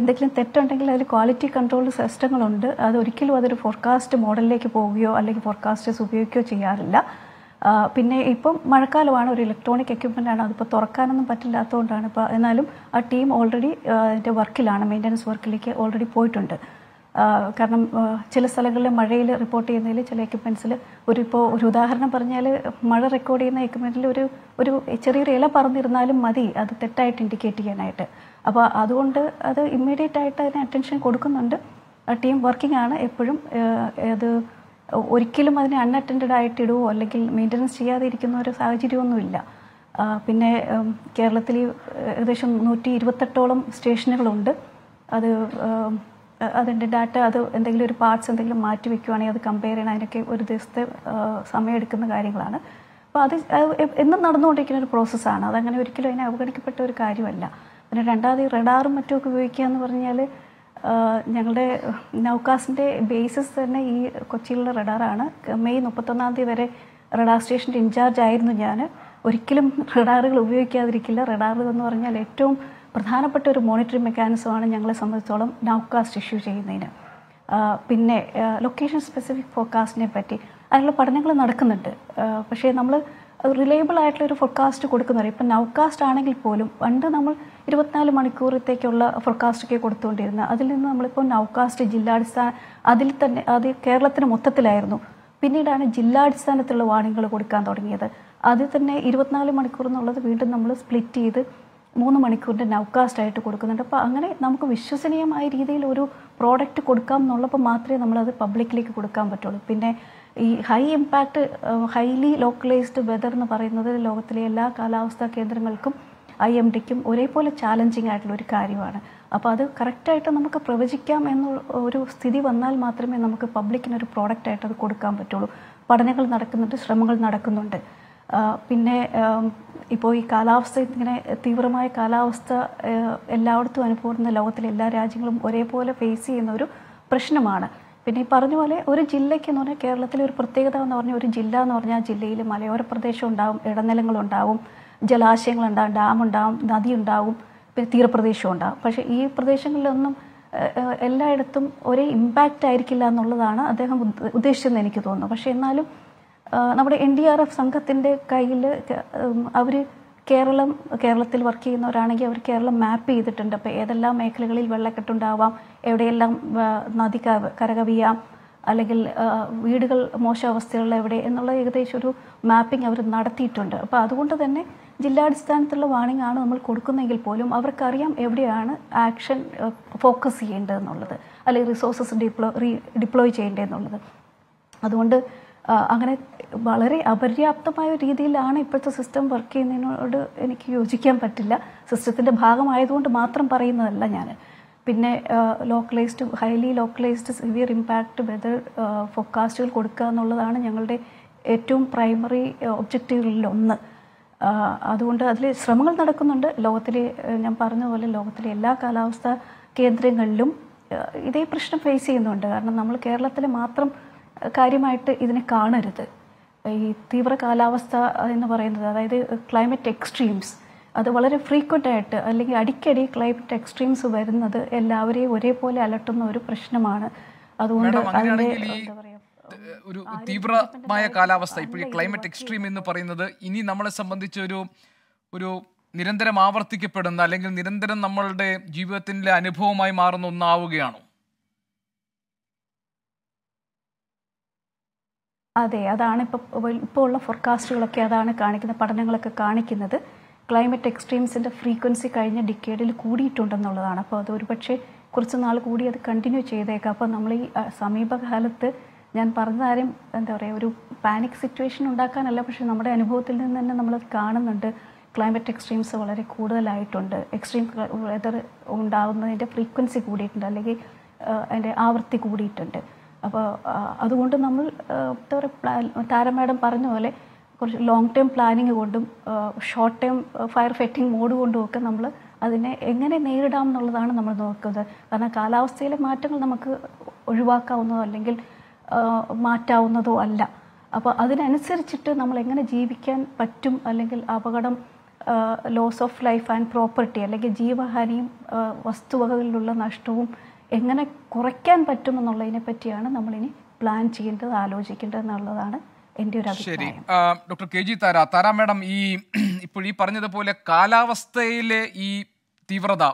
എന്തെങ്കിലും തെറ്റുണ്ടെങ്കിൽ അതിൽ ക്വാളിറ്റി കൺട്രോൾ സിസ്റ്റങ്ങളുണ്ട് ഒരിക്കലും അതൊരു ഫോർകാസ്റ്റ് മോഡലിലേക്ക് പോവുകയോ അല്ലെങ്കിൽ ഫോർകാസ്റ്റേഴ്സ് ഉപയോഗിക്കുകയോ ചെയ്യാറില്ല പിന്നെ ഇപ്പം മഴക്കാലമാണ് ഒരു ഇലക്ട്രോണിക് എക്യുപ്മെൻ്റ് ആണ് അതിപ്പോൾ തുറക്കാനൊന്നും പറ്റില്ലാത്തതുകൊണ്ടാണ് ഇപ്പോൾ എന്നാലും ആ ടീം ഓൾറെഡി അതിൻ്റെ വർക്കിലാണ് മെയിൻ്റനൻസ് വർക്കിലേക്ക് ഓൾറെഡി പോയിട്ടുണ്ട് കാരണം ചില സ്ഥലങ്ങളിൽ മഴയിൽ റിപ്പോർട്ട് ചെയ്യുന്നതിൽ ചില എക്യുപ്മെൻറ്റ്സിൽ ഒരു ഇപ്പോൾ ഒരു ഉദാഹരണം പറഞ്ഞാൽ മഴ റെക്കോർഡ് ചെയ്യുന്ന എക്യുപ്മെൻറ്റിൽ ഒരു ഒരു ചെറിയൊരു ഇല പറന്നിരുന്നാലും മതി അത് തെറ്റായിട്ട് ഇൻഡിക്കേറ്റ് ചെയ്യാനായിട്ട് അപ്പോൾ അതുകൊണ്ട് അത് ഇമ്മീഡിയറ്റ് ആയിട്ട് അതിന് അറ്റൻഷൻ കൊടുക്കുന്നുണ്ട് ടീം വർക്കിംഗ് ആണ് എപ്പോഴും അത് ഒരിക്കലും അതിനെ അൺഅറ്റൻഡഡ് ആയിട്ട് ഇടുവോ അല്ലെങ്കിൽ മെയിൻ്റനൻസ് ചെയ്യാതെ ഇരിക്കുന്ന ഒരു സാഹചര്യമൊന്നുമില്ല പിന്നെ കേരളത്തിൽ ഏകദേശം നൂറ്റി ഇരുപത്തെട്ടോളം സ്റ്റേഷനുകളുണ്ട് അത് അതിൻ്റെ ഡാറ്റ അത് എന്തെങ്കിലും ഒരു പാർട്സ് എന്തെങ്കിലും മാറ്റി വെക്കുകയാണെങ്കിൽ അത് കമ്പയർ ചെയ്യണം അതിനൊക്കെ ഒരു ദിവസത്തെ സമയമെടുക്കുന്ന കാര്യങ്ങളാണ് അപ്പോൾ അത് എന്നും നടന്നുകൊണ്ടിരിക്കുന്ന ഒരു പ്രോസസ്സാണ് അതങ്ങനെ ഒരിക്കലും അതിനെ അവഗണിക്കപ്പെട്ട ഒരു കാര്യമല്ല പിന്നെ രണ്ടാമത് റഡാറും മറ്റുമൊക്കെ ഉപയോഗിക്കുക എന്ന് പറഞ്ഞാൽ ഞങ്ങളുടെ നൗകാസിൻ്റെ ബേസിസ് തന്നെ ഈ കൊച്ചിയിലുള്ള റഡാറാണ് മെയ് മുപ്പത്തൊന്നാം തീയതി വരെ റഡാർ സ്റ്റേഷൻ്റെ ഇൻചാർജ് ആയിരുന്നു ഞാൻ ഒരിക്കലും റഡാറുകൾ ഉപയോഗിക്കാതിരിക്കില്ല റഡാറുകൾ എന്ന് പറഞ്ഞാൽ ഏറ്റവും പ്രധാനപ്പെട്ട ഒരു മോണിറ്ററിംഗ് മെക്കാനിസമാണ് ഞങ്ങളെ സംബന്ധിച്ചോളം നൗകാസ്റ്റ് ഇഷ്യൂ ചെയ്യുന്നതിന് പിന്നെ ലൊക്കേഷൻ സ്പെസിഫിക് ഫോർകാസ്റ്റിനെ പറ്റി അതിനുള്ള പഠനങ്ങൾ നടക്കുന്നുണ്ട് പക്ഷേ നമ്മൾ റിലയബിൾ ആയിട്ടുള്ള ഒരു ഫോർകാസ്റ്റ് കൊടുക്കുന്നവർ ഇപ്പം നൗകാസ്റ്റ് ആണെങ്കിൽ പോലും പണ്ട് നമ്മൾ ഇരുപത്തിനാല് മണിക്കൂറത്തേക്കുള്ള ഫോർകാസ്റ്റൊക്കെ കൊടുത്തുകൊണ്ടിരുന്നത് അതിൽ നിന്ന് നമ്മളിപ്പോൾ നൗകാസ്റ്റ് ജില്ലാടിസ്ഥാന അതിൽ തന്നെ അത് കേരളത്തിന് മൊത്തത്തിലായിരുന്നു പിന്നീടാണ് ജില്ലാടിസ്ഥാനത്തിലുള്ള വാണിങ്ങൾ കൊടുക്കാൻ തുടങ്ങിയത് അതിൽ തന്നെ ഇരുപത്തിനാല് മണിക്കൂർ എന്നുള്ളത് വീണ്ടും നമ്മൾ സ്പ്ലിറ്റ് ചെയ്ത് മൂന്ന് മണിക്കൂറിൻ്റെ നൗകാസ്റ്റ് ആയിട്ട് കൊടുക്കുന്നുണ്ട് അപ്പോൾ അങ്ങനെ നമുക്ക് വിശ്വസനീയമായ രീതിയിൽ ഒരു പ്രോഡക്റ്റ് കൊടുക്കാം എന്നുള്ളപ്പോൾ മാത്രമേ നമ്മളത് പബ്ലിക്കിലേക്ക് കൊടുക്കാൻ പറ്റുള്ളൂ പിന്നെ ഈ high impact highly localised weather എന്ന് പറയുന്നത് ലോകത്തിലെ എല്ലാ കാലാവസ്ഥാ കേന്ദ്രങ്ങൾക്കും ഐ എം ഡിക്കും ഒരേപോലെ ചാലഞ്ചിങ് ആയിട്ടുള്ള ഒരു കാര്യമാണ് അപ്പോൾ അത് കറക്റ്റായിട്ട് നമുക്ക് പ്രവചിക്കാം എന്ന ഒരു സ്ഥിതി വന്നാൽ മാത്രമേ നമുക്ക് പബ്ലിക്കിനൊരു പ്രോഡക്റ്റായിട്ട് അത് കൊടുക്കാൻ പറ്റുള്ളൂ പഠനങ്ങൾ നടക്കുന്നുണ്ട് ശ്രമങ്ങൾ നടക്കുന്നുണ്ട് പിന്നെ ഇപ്പോൾ ഈ കാലാവസ്ഥ ഇങ്ങനെ തീവ്രമായ കാലാവസ്ഥ എല്ലായിടത്തും അനുഭവപ്പെടുന്ന ലോകത്തിലെ എല്ലാ രാജ്യങ്ങളും ഒരേപോലെ ഫേസ് ചെയ്യുന്ന ഒരു പ്രശ്നമാണ് പിന്നെ ഈ പറഞ്ഞ പോലെ ഒരു ജില്ലയ്ക്ക് എന്ന് പറഞ്ഞാൽ കേരളത്തിലെ ഒരു പ്രത്യേകത എന്ന് പറഞ്ഞാൽ ഒരു ജില്ല എന്ന് പറഞ്ഞാൽ ആ ജില്ലയിൽ മലയോര പ്രദേശം ഉണ്ടാവും ഇടനിലങ്ങളുണ്ടാവും ജലാശയങ്ങളുണ്ടാകും ഡാമുണ്ടാകും നദിയുണ്ടാകും പിന്നെ തീരപ്രദേശവും ഉണ്ടാകും പക്ഷേ ഈ പ്രദേശങ്ങളിലൊന്നും എല്ലായിടത്തും ഒരേ ഇമ്പാക്റ്റ് ആയിരിക്കില്ല എന്നുള്ളതാണ് അദ്ദേഹം ഉദ്ദേശിച്ചതെന്ന് എനിക്ക് തോന്നുന്നു പക്ഷേ എന്നാലും നമ്മുടെ എൻ ഡി ആർ എഫ് സംഘത്തിൻ്റെ കയ്യിൽ അവർ കേരളം കേരളത്തിൽ വർക്ക് ചെയ്യുന്നവരാണെങ്കിൽ അവർ കേരളം മാപ്പ് ചെയ്തിട്ടുണ്ട് അപ്പോൾ ഏതെല്ലാം മേഖലകളിൽ വെള്ളക്കെട്ടുണ്ടാവാം എവിടെയെല്ലാം നദി കരകവിയാം അല്ലെങ്കിൽ വീടുകൾ മോശാവസ്ഥയുള്ള എവിടെ എന്നുള്ള ഏകദേശം ഒരു മാപ്പിംഗ് അവർ നടത്തിയിട്ടുണ്ട് അപ്പോൾ അതുകൊണ്ട് തന്നെ ജില്ലാടിസ്ഥാനത്തിലുള്ള വാണിംഗ് ആണ് നമ്മൾ കൊടുക്കുന്നെങ്കിൽ പോലും അവർക്കറിയാം എവിടെയാണ് ആക്ഷൻ ഫോക്കസ് ചെയ്യേണ്ടതെന്നുള്ളത് അല്ലെങ്കിൽ റിസോഴ്സസ് ഡിപ്ലോ റീ ഡിപ്ലോയ് ചെയ്യേണ്ടതെന്നുള്ളത് അതുകൊണ്ട് അങ്ങനെ വളരെ അപര്യാപ്തമായ രീതിയിലാണ് ഇപ്പോഴത്തെ സിസ്റ്റം വർക്ക് ചെയ്യുന്നതിനോട് എനിക്ക് യോജിക്കാൻ പറ്റില്ല സിസ്റ്റത്തിൻ്റെ ഭാഗമായതുകൊണ്ട് മാത്രം പറയുന്നതല്ല ഞാൻ പിന്നെ localised highly localised severe impact weather ഫോക്കാസ്റ്റുകൾ കൊടുക്കുക എന്നുള്ളതാണ് ഞങ്ങളുടെ ഏറ്റവും പ്രൈമറി ഒബ്ജക്റ്റീവുകളിലൊന്ന് അതുകൊണ്ട് അതിൽ ശ്രമങ്ങൾ നടക്കുന്നുണ്ട് ലോകത്തിലെ ഞാൻ പറഞ്ഞതുപോലെ ലോകത്തിലെ എല്ലാ കാലാവസ്ഥ കേന്ദ്രങ്ങളിലും ഇതേ പ്രശ്നം ഫേസ് ചെയ്യുന്നുണ്ട് കാരണം നമ്മൾ കേരളത്തിൽ മാത്രം കാര്യമായിട്ട് ഇതിനെ കാണരുത് ഈ തീവ്ര കാലാവസ്ഥ എന്ന് പറയുന്നത് അതായത് ക്ലൈമറ്റ് എക്സ്ട്രീംസ് അത് വളരെ ഫ്രീക്വൻ്റ് ആയിട്ട് അല്ലെങ്കിൽ അടിക്കടി ക്ലൈമറ്റ് എക്സ്ട്രീംസ് വരുന്നത് എല്ലാവരെയും ഒരേപോലെ അലട്ടുന്ന ഒരു പ്രശ്നമാണ് അതുകൊണ്ട് അതിൻ്റെ എന്താ പറയുക ഒരു തീവ്രമായ കാലാവസ്ഥ ഇപ്പോൾ ഈ ക്ലൈമറ്റ് എക്സ്ട്രീം എന്ന് പറയുന്നത് ഇനി നമ്മളെ സംബന്ധിച്ച് ഒരു ഒരു നിരന്തരം ആവർത്തിക്കപ്പെടുന്ന അല്ലെങ്കിൽ നിരന്തരം നമ്മളുടെ ജീവിതത്തിൻ്റെ അനുഭവമായി മാറുന്ന ഒന്നാവുകയാണോ അതെ അതാണ് ഇപ്പോൾ ഇപ്പോൾ ഉള്ള ഫോർകാസ്റ്റുകളൊക്കെ അതാണ് കാണിക്കുന്ന പഠനങ്ങളൊക്കെ കാണിക്കുന്നത് ക്ലൈമറ്റ് എക്സ്ട്രീംസിൻ്റെ ഫ്രീക്വൻസി കഴിഞ്ഞ ഡിക്കേഡിൽ കൂടിയിട്ടുണ്ടെന്നുള്ളതാണ് അപ്പോൾ അത് ഒരുപക്ഷെ കുറച്ച് നാൾ കൂടി അത് കണ്ടിന്യൂ ചെയ്തേക്കാം അപ്പോൾ നമ്മൾ ഈ സമീപകാലത്ത് ഞാൻ പറഞ്ഞ കാര്യം എന്താ പറയുക ഒരു പാനിക് സിറ്റുവേഷൻ ഉണ്ടാക്കാനല്ല പക്ഷേ നമ്മുടെ അനുഭവത്തിൽ നിന്ന് തന്നെ നമ്മൾ കാണുന്നുണ്ട് ക്ലൈമറ്റ് എക്സ്ട്രീംസ് വളരെ കൂടുതലായിട്ടുണ്ട് എക്സ്ട്രീം വെതർ ഉണ്ടാകുന്നതിൻ്റെ ഫ്രീക്വൻസി കൂടിയിട്ടുണ്ട് അല്ലെങ്കിൽ അതിൻ്റെ ആവൃത്തി കൂടിയിട്ടുണ്ട് അപ്പോൾ അതുകൊണ്ട് നമ്മൾ എന്താ പറയുക താരം മാഡം പറഞ്ഞ പോലെ കുറച്ച് ലോങ് ടേം പ്ലാനിങ് കൊണ്ടും short term fire fighting mode കൊണ്ടും ഒക്കെ നമ്മൾ അതിനെ എങ്ങനെ നേരിടാം എന്നുള്ളതാണ് നമ്മൾ നോക്കുന്നത് കാരണം കാലാവസ്ഥയിലെ മാറ്റങ്ങൾ നമുക്ക് ഒഴിവാക്കാവുന്നതോ അല്ലെങ്കിൽ മാറ്റാവുന്നതോ അല്ല അപ്പോൾ അതിനനുസരിച്ചിട്ട് നമ്മൾ എങ്ങനെ ജീവിക്കാൻ പറ്റും അല്ലെങ്കിൽ അപകടം loss of life and property അല്ലെങ്കിൽ ജീവഹാനിയും വസ്തുവകകളിലുള്ള നഷ്ടവും എങ്ങനെ കുറയ്ക്കാൻ പറ്റുമെന്നുള്ളതിനെ പറ്റിയാണ് നമ്മളിനി പ്ലാൻ ചെയ്യേണ്ടത് ആലോചിക്കേണ്ടത് എന്നുള്ളതാണ് എൻ്റെ ഒരു ശരി doctor K G Thara Thara madam ഈ ഇപ്പോൾ ഈ പറഞ്ഞതുപോലെ കാലാവസ്ഥയിലെ ഈ തീവ്രത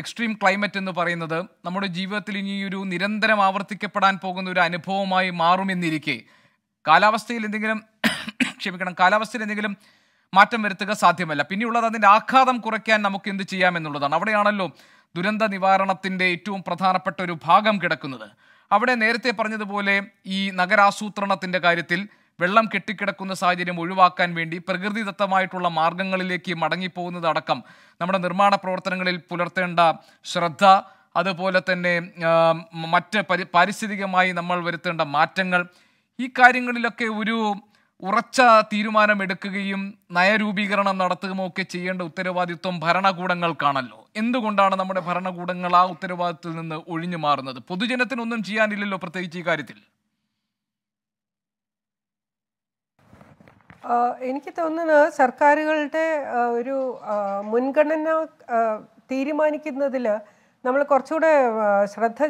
എക്സ്ട്രീം ക്ലൈമറ്റ് എന്ന് പറയുന്നത് നമ്മുടെ ജീവിതത്തിൽ ഇനി ഒരു നിരന്തരം ആവർത്തിക്കപ്പെടാൻ പോകുന്ന ഒരു അനുഭവമായി മാറുമെന്നിരിക്കെ കാലാവസ്ഥയിൽ എന്തെങ്കിലും ക്ഷമിക്കണം കാലാവസ്ഥയിൽ എന്തെങ്കിലും മാറ്റം വരുത്തുക സാധ്യമല്ല പിന്നെയുള്ളത് അതിൻ്റെ ആഘാതം കുറയ്ക്കാൻ നമുക്ക് എന്ത് ചെയ്യാമെന്നുള്ളതാണ് അവിടെയാണല്ലോ ദുരന്ത നിവാരണത്തിൻ്റെ ഏറ്റവും പ്രധാനപ്പെട്ട ഒരു ഭാഗം കിടക്കുന്നത് അവിടെ നേരത്തെ പറഞ്ഞതുപോലെ ഈ നഗരാസൂത്രണത്തിൻ്റെ കാര്യത്തിൽ വെള്ളം കെട്ടിക്കിടക്കുന്ന സാഹചര്യം ഒഴിവാക്കാൻ വേണ്ടി പ്രകൃതിദത്തമായിട്ടുള്ള മാർഗങ്ങളിലേക്ക് മടങ്ങിപ്പോകുന്നതടക്കം നമ്മുടെ നിർമ്മാണ പ്രവർത്തനങ്ങളിൽ പുലർത്തേണ്ട ശ്രദ്ധ അതുപോലെ തന്നെ മറ്റ് പരി പാരിസ്ഥിതികമായി നമ്മൾ വരുത്തേണ്ട മാറ്റങ്ങൾ ഈ കാര്യങ്ങളിലൊക്കെ ഒരു ഉറച്ച തീരുമാനമെടുക്കുകയും നയരൂപീകരണം നടത്തുകയുമൊക്കെ ചെയ്യേണ്ട ഉത്തരവാദിത്വം ഭരണകൂടങ്ങൾക്കാണല്ലോ എന്തുകൊണ്ടാണ് നമ്മുടെ ഭരണകൂടങ്ങൾ ആ ഉത്തരവാദിത്വത്തിൽ നിന്ന് ഒഴിഞ്ഞു മാറുന്നത് പൊതുജനത്തിനൊന്നും ചെയ്യാനില്ലല്ലോ പ്രത്യേകിച്ച് ഈ കാര്യത്തിൽ എനിക്ക് തോന്നുന്നത് സർക്കാരുകളുടെ ഒരു മുൻഗണന തീരുമാനിക്കുന്നതിൽ നമ്മൾ കുറച്ചുകൂടെ ശ്രദ്ധ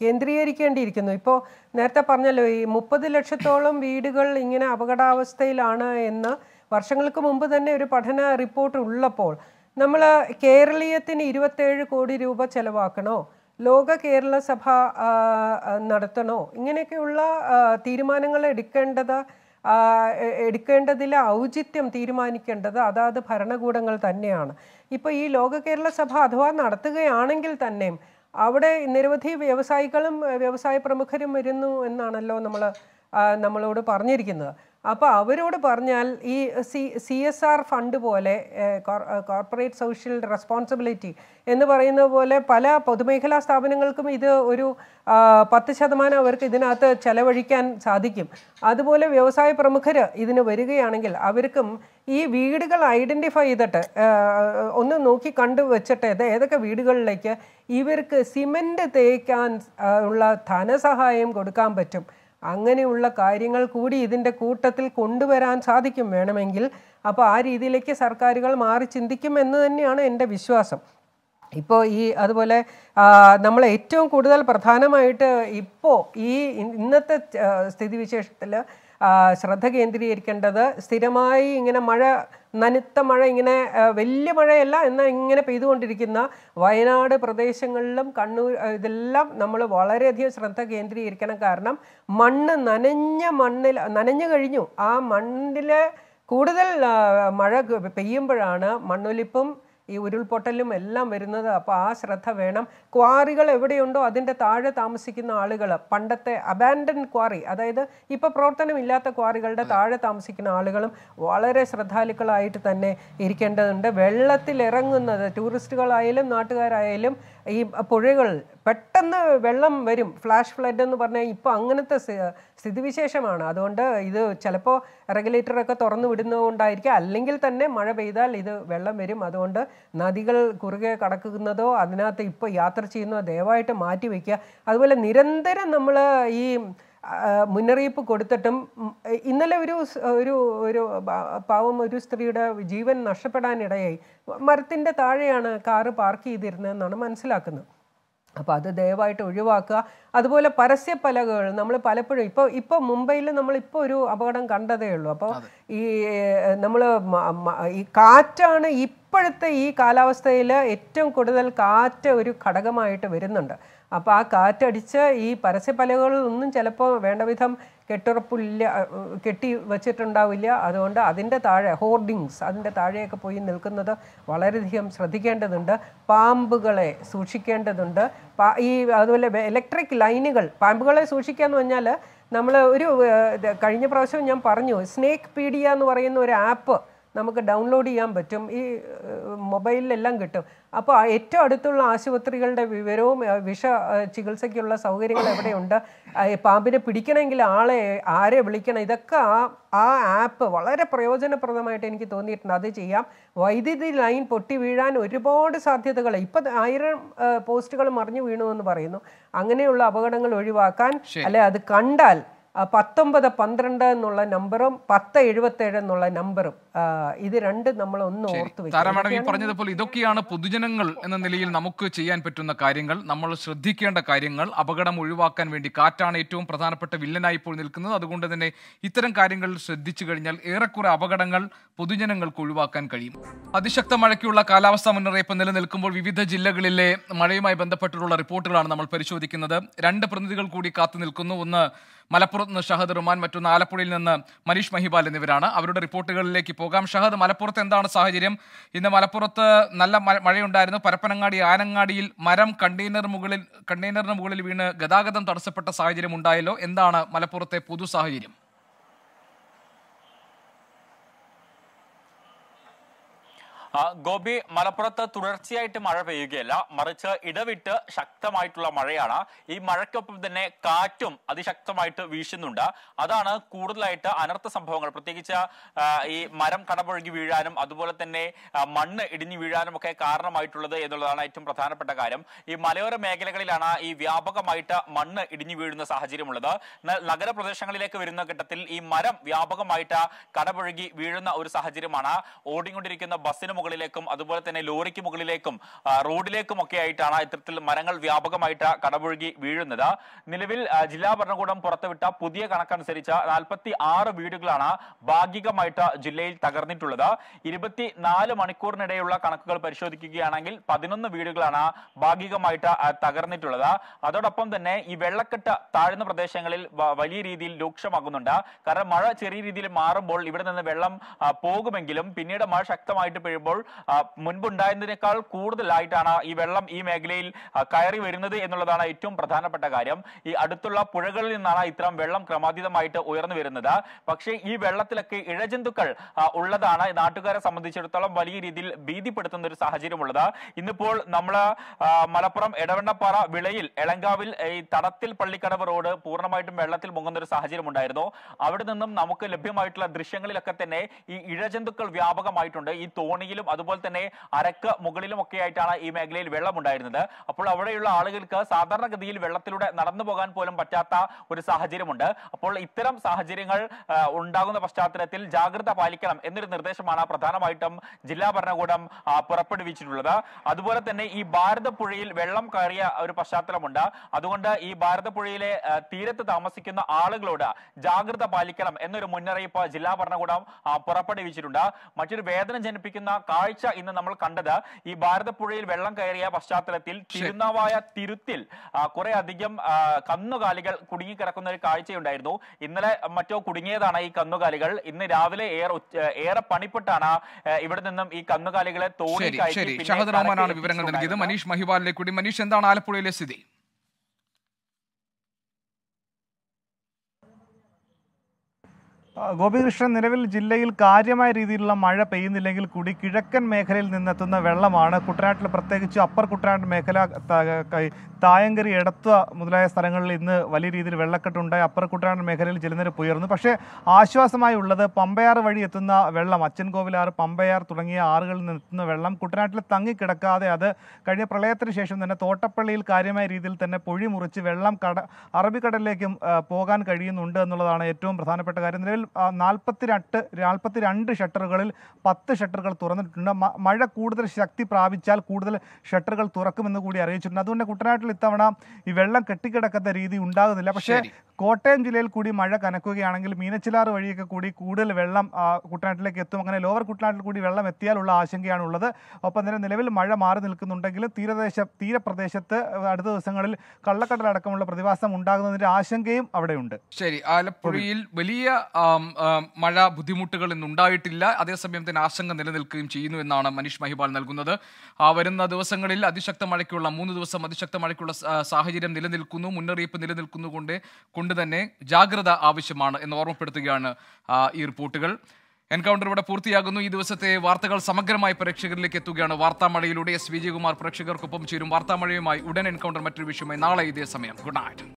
കേന്ദ്രീകരിക്കേണ്ടിയിരിക്കുന്നു ഇപ്പോൾ നേരത്തെ പറഞ്ഞല്ലോ ഈ മുപ്പത് ലക്ഷത്തോളം വീടുകൾ ഇങ്ങനെ അപകടാവസ്ഥയിലാണ് എന്ന് വർഷങ്ങൾക്ക് മുമ്പ് തന്നെ ഒരു പഠന റിപ്പോർട്ട് ഉള്ളപ്പോൾ നമ്മൾ കേരളീയത്തിന് ഇരുപത്തേഴ് കോടി രൂപ ചെലവാക്കണോ ലോക കേരള സഭ നടത്തണോ ഇങ്ങനെയൊക്കെയുള്ള തീരുമാനങ്ങൾ എടുക്കേണ്ടത് എടുക്കേണ്ടതിലെ ഔചിത്യം തീരുമാനിക്കേണ്ടത് അതാത് ഭരണകൂടങ്ങൾ തന്നെയാണ് ഇപ്പോൾ ഈ ലോക കേരള സഭ അഥവാ നടത്തുകയാണെങ്കിൽ തന്നെയും അവിടെ നിരവധി വ്യവസായികളും വ്യവസായ പ്രമുഖരും വരുന്നു എന്നാണല്ലോ നമ്മൾ നമ്മളോട് പറഞ്ഞിരിക്കുന്നത് അപ്പോൾ അവരോട് പറഞ്ഞാൽ ഈ C C S R fund പോലെ കോർപ്പറേറ്റ് സോഷ്യൽ റെസ്പോൺസിബിലിറ്റി എന്ന് പറയുന്ന പോലെ പല പൊതുമേഖലാ സ്ഥാപനങ്ങൾക്കും ഇത് ഒരു പത്ത് ശതമാനം അവർക്ക് ഇതിനകത്ത് ചെലവഴിക്കാൻ സാധിക്കും അതുപോലെ വ്യവസായ പ്രമുഖർ ഇതിന് വരികയാണെങ്കിൽ അവർക്കും ഈ വീടുകൾ ഐഡൻറ്റിഫൈ ചെയ്തിട്ട് ഒന്ന് നോക്കി കണ്ടു വെച്ചിട്ട് ഇത് ഏതൊക്കെ വീടുകളിലേക്ക് ഇവർക്ക് സിമൻറ്റ് തേക്കാൻ ഉള്ള ധനസഹായം കൊടുക്കാൻ പറ്റും അങ്ങനെയുള്ള കാര്യങ്ങൾ കൂടി ഇതിൻ്റെ കൂട്ടത്തിൽ കൊണ്ടുവരാൻ സാധിക്കും വേണമെങ്കിൽ അപ്പോൾ ആ രീതിയിലേക്ക് സർക്കാരുകൾ മാറി ചിന്തിക്കും എന്ന് തന്നെയാണ് എൻ്റെ വിശ്വാസം ഇപ്പോൾ ഈ അതുപോലെ നമ്മൾ ഏറ്റവും കൂടുതൽ പ്രധാനമായിട്ട് ഇപ്പോൾ ഈ ഇന്നത്തെ സ്ഥിതിവിശേഷത്തിൽ ശ്രദ്ധ കേന്ദ്രീകരിക്കേണ്ടത് സ്ഥിരമായി ഇങ്ങനെ മഴ നനുത്ത മഴ ഇങ്ങനെ വലിയ മഴയല്ല എന്നാൽ ഇങ്ങനെ പെയ്തുകൊണ്ടിരിക്കുന്ന വയനാട് പ്രദേശങ്ങളിലും കണ്ണൂർ ഇതെല്ലാം നമ്മൾ വളരെയധികം ശ്രദ്ധ കേന്ദ്രീകരിക്കണം കാരണം മണ്ണ് നനഞ്ഞ മണ്ണിൽ നനഞ്ഞു കഴിഞ്ഞു ആ മണ്ണിൽ കൂടുതൽ മഴ പെയ്യുമ്പോഴാണ് മണ്ണൊലിപ്പും ഈ ഉരുൾപൊട്ടലും എല്ലാം വരുന്നത് അപ്പോൾ ആ ശ്രദ്ധ വേണം ക്വാറികൾ എവിടെയുണ്ടോ അതിൻ്റെ താഴെ താമസിക്കുന്ന ആളുകൾ പണ്ടത്തെ അബാൻഡൻ ക്വാറി അതായത് ഇപ്പോൾ പ്രവർത്തനമില്ലാത്ത ക്വാറികളുടെ താഴെ താമസിക്കുന്ന ആളുകളും വളരെ ശ്രദ്ധാലുക്കളായിട്ട് തന്നെ ഇരിക്കേണ്ടതുണ്ട് വെള്ളത്തിൽ ഇറങ്ങുന്നത് ടൂറിസ്റ്റുകളായാലും നാട്ടുകാരായാലും ഈ പുഴകൾ പെട്ടെന്ന് വെള്ളം വരും ഫ്ലാഷ് ഫ്ലഡ് എന്ന് പറഞ്ഞാൽ ഇപ്പോൾ അങ്ങനത്തെ സ്ഥിതിവിശേഷമാണ് അതുകൊണ്ട് ഇത് ചിലപ്പോൾ റെഗുലേറ്ററൊക്കെ തുറന്നു വിടുന്നതുകൊണ്ടായിരിക്കും അല്ലെങ്കിൽ തന്നെ മഴ പെയ്താൽ ഇത് വെള്ളം വരും അതുകൊണ്ട് നദികൾ കുറുകെ കടക്കുന്നതോ അതിനകത്ത് ഇപ്പോൾ യാത്ര ചെയ്യുന്നതോ ദയവായിട്ട് വയ്ക്കുക അതുപോലെ നിരന്തരം നമ്മൾ ഈ മുന്നറിയിപ്പ് കൊടുത്തിട്ടും ഇന്നലെ ഒരു ഒരു ഒരു പാവം ഒരു സ്ത്രീയുടെ ജീവൻ നഷ്ടപ്പെടാനിടയായി മരത്തിൻ്റെ താഴെയാണ് കാറ് പാർക്ക് ചെയ്തിരുന്നതെന്നാണ് മനസ്സിലാക്കുന്നത് അപ്പോൾ അത് ദയവായിട്ട് ഒഴിവാക്കുക അതുപോലെ പരസ്യ പലകകൾ നമ്മൾ പലപ്പോഴും ഇപ്പോൾ ഇപ്പോൾ മുംബൈയിൽ നമ്മളിപ്പോൾ ഒരു അപകടം കണ്ടതേ ഉള്ളൂ അപ്പോൾ ഈ നമ്മൾ ഈ കാറ്റാണ് ഇപ്പോഴത്തെ ഈ കാലാവസ്ഥയിൽ ഏറ്റവും കൂടുതൽ കാറ്റ് ഒരു ഘടകമായിട്ട് വരുന്നുണ്ട് അപ്പോൾ ആ കാറ്റടിച്ച് ഈ പരസ്യ ഒന്നും ചിലപ്പോൾ വേണ്ട വിധം കെട്ടുറപ്പില്ല കെട്ടി വച്ചിട്ടുണ്ടാവില്ല അതുകൊണ്ട് അതിൻ്റെ താഴെ ഹോർഡിങ്സ് അതിൻ്റെ താഴെയൊക്കെ പോയി നിൽക്കുന്നത് വളരെയധികം ശ്രദ്ധിക്കേണ്ടതുണ്ട് പാമ്പുകളെ സൂക്ഷിക്കേണ്ടതുണ്ട് ഈ അതുപോലെ ഇലക്ട്രിക് ലൈനുകൾ പാമ്പുകളെ സൂക്ഷിക്കുക എന്ന് പറഞ്ഞാൽ നമ്മൾ ഒരു കഴിഞ്ഞ പ്രാവശ്യം ഞാൻ പറഞ്ഞു സ്നേക്ക് പീഡിയ എന്ന് പറയുന്ന ഒരു ആപ്പ് നമുക്ക് ഡൗൺലോഡ് ചെയ്യാൻ പറ്റും ഈ മൊബൈലിലെല്ലാം കിട്ടും അപ്പോൾ ഏറ്റവും അടുത്തുള്ള ആശുപത്രികളുടെ വിവരവും വിഷ ചികിത്സയ്ക്കുള്ള സൗകര്യങ്ങൾ എവിടെയുണ്ട് പാമ്പിനെ പിടിക്കണമെങ്കിൽ ആളെ ആരെ വിളിക്കണം ഇതൊക്കെ ആ ആ ആപ്പ് വളരെ പ്രയോജനപ്രദമായിട്ട് എനിക്ക് തോന്നിയിട്ടുണ്ട് അത് ചെയ്യാം വൈദ്യുതി ലൈൻ പൊട്ടി വീഴാൻ ഒരുപാട് സാധ്യതകൾ ഇപ്പം ആയിരം പോസ്റ്റുകൾ മറിഞ്ഞു വീണു എന്ന് പറയുന്നു അങ്ങനെയുള്ള അപകടങ്ങൾ ഒഴിവാക്കാൻ അല്ലെ അത് കണ്ടാൽ പത്തൊമ്പത് പന്ത്രണ്ട് എന്നുള്ള നമ്പറും പത്ത് എഴുപത്തേഴ് എന്നുള്ള നമ്പറും ഇത് രണ്ടും നമ്മൾ ഒന്ന് ഓർത്തു താരമാഡം ഈ പറഞ്ഞതുപോലെ ഇതൊക്കെയാണ് പൊതുജനങ്ങൾ എന്ന നിലയിൽ നമുക്ക് ചെയ്യാൻ പറ്റുന്ന കാര്യങ്ങൾ നമ്മൾ ശ്രദ്ധിക്കേണ്ട കാര്യങ്ങൾ അപകടം ഒഴിവാക്കാൻ വേണ്ടി കാറ്റാണ് ഏറ്റവും പ്രധാനപ്പെട്ട വില്ലനായി ഇപ്പോൾ നിൽക്കുന്നത് അതുകൊണ്ട് തന്നെ ഇത്തരം കാര്യങ്ങൾ ശ്രദ്ധിച്ചു കഴിഞ്ഞാൽ ഏറെക്കുറെ അപകടങ്ങൾ പൊതുജനങ്ങൾക്ക് ഒഴിവാക്കാൻ കഴിയും അതിശക്ത മഴയ്ക്കുള്ള കാലാവസ്ഥാ മുന്നറിയിപ്പ് നിലനിൽക്കുമ്പോൾ വിവിധ ജില്ലകളിലെ മഴയുമായി ബന്ധപ്പെട്ടിട്ടുള്ള റിപ്പോർട്ടുകളാണ് നമ്മൾ പരിശോധിക്കുന്നത് രണ്ട് പ്രതിനിധികൾ കൂടി കാത്തു നിൽക്കുന്നു ഒന്ന് മലപ്പുറത്ത് നിന്ന് ഷഹദ് റുമാൻ മറ്റൊന്ന് ആലപ്പുഴയിൽ നിന്ന് മനീഷ് മഹിബാൽ എന്നിവരാണ് അവരുടെ റിപ്പോർട്ടുകളിലേക്ക് പോകാം ഷഹദ് മലപ്പുറത്ത് എന്താണ് സാഹചര്യം ഇന്ന് മലപ്പുറത്ത് നല്ല മഴയുണ്ടായിരുന്നു പരപ്പനങ്ങാടി ആനങ്ങാടിയിൽ മരം കണ്ടെയ്നർ മുകളിൽ കണ്ടെയ്നറിന് മുകളിൽ വീണ് ഗതാഗതം തടസ്സപ്പെട്ട സാഹചര്യം ഉണ്ടായല്ലോ എന്താണ് മലപ്പുറത്തെ പൊതു സാഹചര്യം ഗോപി മലപ്പുറത്ത് തുടർച്ചയായിട്ട് മഴ പെയ്യുകയല്ല മറിച്ച് ഇടവിട്ട് ശക്തമായിട്ടുള്ള മഴയാണ് ഈ മഴയ്ക്കൊപ്പം തന്നെ കാറ്റും അതിശക്തമായിട്ട് വീശുന്നുണ്ട് അതാണ് കൂടുതലായിട്ട് അനർത്ഥ സംഭവങ്ങൾ പ്രത്യേകിച്ച് ഈ മരം കടപൊഴുകി വീഴാനും അതുപോലെ തന്നെ മണ്ണ് ഇടിഞ്ഞു വീഴാനും ഒക്കെ കാരണമായിട്ടുള്ളത് എന്നുള്ളതാണ് ഏറ്റവും പ്രധാനപ്പെട്ട കാര്യം ഈ മലയോര മേഖലകളിലാണ് ഈ വ്യാപകമായിട്ട് മണ്ണ് ഇടിഞ്ഞു വീഴുന്ന സാഹചര്യമുള്ളത് എന്നാൽ നഗരപ്രദേശങ്ങളിലേക്ക് വരുന്ന ഘട്ടത്തിൽ ഈ മരം വ്യാപകമായിട്ട് കടപൊഴുകി വീഴുന്ന ഒരു സാഹചര്യമാണ് ഓടിക്കൊണ്ടിരിക്കുന്ന ബസ്സിനും മുകളിലേക്കും അതുപോലെ തന്നെ ലോറിക്ക് മുകളിലേക്കും റോഡിലേക്കും ഒക്കെ ആയിട്ടാണ് ഇത്തരത്തിൽ മരങ്ങൾ വ്യാപകമായിട്ട് കടപുഴകി വീഴുന്നത് നിലവിൽ ജില്ലാ ഭരണകൂടം പുറത്തുവിട്ട പുതിയ കണക്കനുസരിച്ച് നാൽപ്പത്തി ആറ് വീടുകളാണ് ഭാഗികമായിട്ട് ജില്ലയിൽ തകർന്നിട്ടുള്ളത് നാല് മണിക്കൂറിനിടെയുള്ള കണക്കുകൾ പരിശോധിക്കുകയാണെങ്കിൽ പതിനൊന്ന് വീടുകളാണ് ഭാഗികമായിട്ട് തകർന്നിട്ടുള്ളത് അതോടൊപ്പം തന്നെ ഈ വെള്ളക്കെട്ട് താഴ്ന്ന പ്രദേശങ്ങളിൽ വലിയ രീതിയിൽ രൂക്ഷമാകുന്നുണ്ട് കാരണം മഴ ചെറിയ രീതിയിൽ മാറുമ്പോൾ ഇവിടെ നിന്ന് വെള്ളം പോകുമെങ്കിലും പിന്നീട് മഴ ശക്തമായിട്ട് പെയ്യുമ്പോൾ നോക്കുമ്പോൾ മുൻപുണ്ടായിരുന്നതിനേക്കാൾ കൂടുതലായിട്ടാണ് ഈ വെള്ളം ഈ മേഖലയിൽ കയറി വരുന്നത് എന്നുള്ളതാണ് ഏറ്റവും പ്രധാനപ്പെട്ട കാര്യം ഈ അടുത്തുള്ള പുഴകളിൽ നിന്നാണ് ഇത്തരം വെള്ളം ക്രമാതീതമായിട്ട് ഉയർന്നു വരുന്നത് പക്ഷേ ഈ വെള്ളത്തിലൊക്കെ ഇഴജന്തുക്കൾ ഉള്ളതാണ് നാട്ടുകാരെ സംബന്ധിച്ചിടത്തോളം വലിയ രീതിയിൽ ഭീതിപ്പെടുത്തുന്ന ഒരു സാഹചര്യമുള്ളത് ഇന്നിപ്പോൾ നമ്മൾ മലപ്പുറം എടവണ്ണപ്പാറ വിളയിൽ എളങ്കാവിൽ ഈ തടത്തിൽ പള്ളിക്കടവ് റോഡ് പൂർണ്ണമായിട്ടും വെള്ളത്തിൽ മുങ്ങുന്ന ഒരു സാഹചര്യം ഉണ്ടായിരുന്നു അവിടെ നിന്നും നമുക്ക് ലഭ്യമായിട്ടുള്ള ദൃശ്യങ്ങളിലൊക്കെ തന്നെ ഈ ഇഴജന്തുക്കൾ വ്യാപകമായിട്ടുണ്ട് ഈ തോണിയിൽ താഴ്വാരങ്ങളിലും അതുപോലെ തന്നെ അരക്ക് മുകളിലും ഒക്കെ ആയിട്ടാണ് ഈ മേഖലയിൽ വെള്ളം ഉണ്ടായിരുന്നത് അപ്പോൾ അവിടെയുള്ള ആളുകൾക്ക് സാധാരണഗതിയിൽ വെള്ളത്തിലൂടെ നടന്നു പോകാൻ പോലും പറ്റാത്ത ഒരു സാഹചര്യമുണ്ട് അപ്പോൾ ഇത്തരം സാഹചര്യങ്ങൾ ഉണ്ടാകുന്ന പശ്ചാത്തലത്തിൽ ജാഗ്രത പാലിക്കണം എന്നൊരു നിർദ്ദേശമാണ് പ്രധാനമായിട്ടും ജില്ലാ ഭരണകൂടം പുറപ്പെടുവിച്ചിട്ടുള്ളത് അതുപോലെ തന്നെ ഈ ഭാരതപ്പുഴയിൽ വെള്ളം കയറിയ ഒരു പശ്ചാത്തലമുണ്ട് അതുകൊണ്ട് ഈ ഭാരതപ്പുഴയിലെ തീരത്ത് താമസിക്കുന്ന ആളുകളോട് ജാഗ്രത പാലിക്കണം എന്നൊരു മുന്നറിയിപ്പ് ജില്ലാ ഭരണകൂടം പുറപ്പെടുവിച്ചിട്ടുണ്ട് മറ്റൊരു വേദന ജനിപ്പിക്കുന്ന താഴ്ച ഇന്ന് നമ്മൾ കണ്ടത് ഈ ഭാരതപ്പുഴയിൽ വെള്ളം കയറിയ പശ്ചാത്തലത്തിൽ തിരുനാവായ തിരുത്തിൽ കുറെ അധികം കന്നുകാലികൾ കുടുങ്ങിക്കിടക്കുന്ന ഒരു കാഴ്ചയുണ്ടായിരുന്നു ഇന്നലെ മറ്റോ കുടുങ്ങിയതാണ് ഈ കന്നുകാലികൾ ഇന്ന് രാവിലെ ഏറെ ഏറെ പണിപ്പെട്ടാണ് ഇവിടെ നിന്നും ഈ കന്നുകാലികളെ തോണി ശരി വിവരങ്ങൾ നൽകിയത് മനീഷ് മഹിവാലിലേക്ക് കൂടി മനീഷ് എന്താണ് ആലപ്പുഴയിലെ സ്ഥിതി ഗോപികൃഷ്ണൻ നിലവിൽ ജില്ലയിൽ കാര്യമായ രീതിയിലുള്ള മഴ പെയ്യുന്നില്ലെങ്കിൽ കൂടി കിഴക്കൻ മേഖലയിൽ നിന്നെത്തുന്ന വെള്ളമാണ് കുട്ടനാട്ടിൽ പ്രത്യേകിച്ച് അപ്പർ കുട്ടനാട് മേഖല തായങ്കരി എടത്വ മുതലായ സ്ഥലങ്ങളിൽ ഇന്ന് വലിയ രീതിയിൽ വെള്ളക്കെട്ടുണ്ടായി അപ്പർ കുട്ടനാട് മേഖലയിൽ ജലനിരപ്പ് ഉയർന്നു പക്ഷേ ആശ്വാസമായി ഉള്ളത് പമ്പയാറ് വഴി എത്തുന്ന വെള്ളം അച്ഛൻകോവിലാറ് പമ്പയാർ തുടങ്ങിയ ആറുകളിൽ നിന്നെത്തുന്ന വെള്ളം കുട്ടനാട്ടിൽ തങ്ങിക്കിടക്കാതെ അത് കഴിഞ്ഞ പ്രളയത്തിന് ശേഷം തന്നെ തോട്ടപ്പള്ളിയിൽ കാര്യമായ രീതിയിൽ തന്നെ പൊഴി മുറിച്ച് വെള്ളം കട അറബിക്കടലിലേക്കും പോകാൻ കഴിയുന്നുണ്ട് എന്നുള്ളതാണ് ഏറ്റവും പ്രധാനപ്പെട്ട കാര്യം നിലവിൽ നാൽപ്പത്തിരണ്ട് നാൽപ്പത്തിരണ്ട് ഷട്ടറുകളിൽ പത്ത് ഷട്ടറുകൾ തുറന്നിട്ടുണ്ട് മഴ കൂടുതൽ ശക്തി പ്രാപിച്ചാൽ കൂടുതൽ ഷട്ടറുകൾ തുറക്കുമെന്ന് കൂടി അറിയിച്ചിട്ടുണ്ട് അതുകൊണ്ട് കുട്ടനാട്ടിൽ ഇത്തവണ ഈ വെള്ളം കെട്ടിക്കിടക്കുന്ന രീതി ഉണ്ടാകുന്നില്ല പക്ഷേ കോട്ടയം ജില്ലയിൽ കൂടി മഴ കനക്കുകയാണെങ്കിൽ മീനച്ചിലാർ വഴിയൊക്കെ കൂടി കൂടുതൽ വെള്ളം കുട്ടനാട്ടിലേക്ക് എത്തും അങ്ങനെ ലോവർ കുട്ടനാട്ടിൽ കൂടി വെള്ളം എത്തിയാലുള്ള ആശങ്കയാണ് ഉള്ളത് ഒപ്പം തന്നെ നിലവിൽ മഴ മാറി നിൽക്കുന്നുണ്ടെങ്കിൽ തീരദേശ തീരപ്രദേശത്ത് അടുത്ത ദിവസങ്ങളിൽ കള്ളക്കടലടക്കമുള്ള പ്രതിഭാസം ഉണ്ടാകുന്നതിൻ്റെ ആശങ്കയും അവിടെയുണ്ട് ശരി ആലപ്പുഴയിൽ വലിയ മഴ ബുദ്ധിമുട്ടുകൾ ഇന്നുണ്ടായിട്ടില്ല അതേസമയം തന്നെ ആശങ്ക നിലനിൽക്കുകയും ചെയ്യുന്നു എന്നാണ് മനീഷ് മഹിബാൽ നൽകുന്നത് വരുന്ന ദിവസങ്ങളിൽ അതിശക്ത മഴയ്ക്കുള്ള മൂന്ന് ദിവസം അതിശക്ത മഴയ്ക്കുള്ള സാഹചര്യം നിലനിൽക്കുന്നു മുന്നറിയിപ്പ് നിലനിൽക്കുന്നു കൊണ്ട് കൊണ്ട് തന്നെ ജാഗ്രത ആവശ്യമാണ് എന്ന് ഓർമ്മപ്പെടുത്തുകയാണ് ഈ റിപ്പോർട്ടുകൾ എൻകൗണ്ടർ ഇവിടെ പൂർത്തിയാകുന്നു ഈ ദിവസത്തെ വാർത്തകൾ സമഗ്രമായി പ്രേക്ഷകരിലേക്ക് എത്തുകയാണ് വാർത്താമഴയിലൂടെ എസ് വിജയകുമാർ പ്രേക്ഷകർക്കൊപ്പം ചേരും വാർത്താമഴയുമായി ഉടൻ എൻകൗണ്ടർ മറ്റൊരു വിഷയമായി നാളെ ഇതേ സമയം ഗുഡ് നൈറ്റ്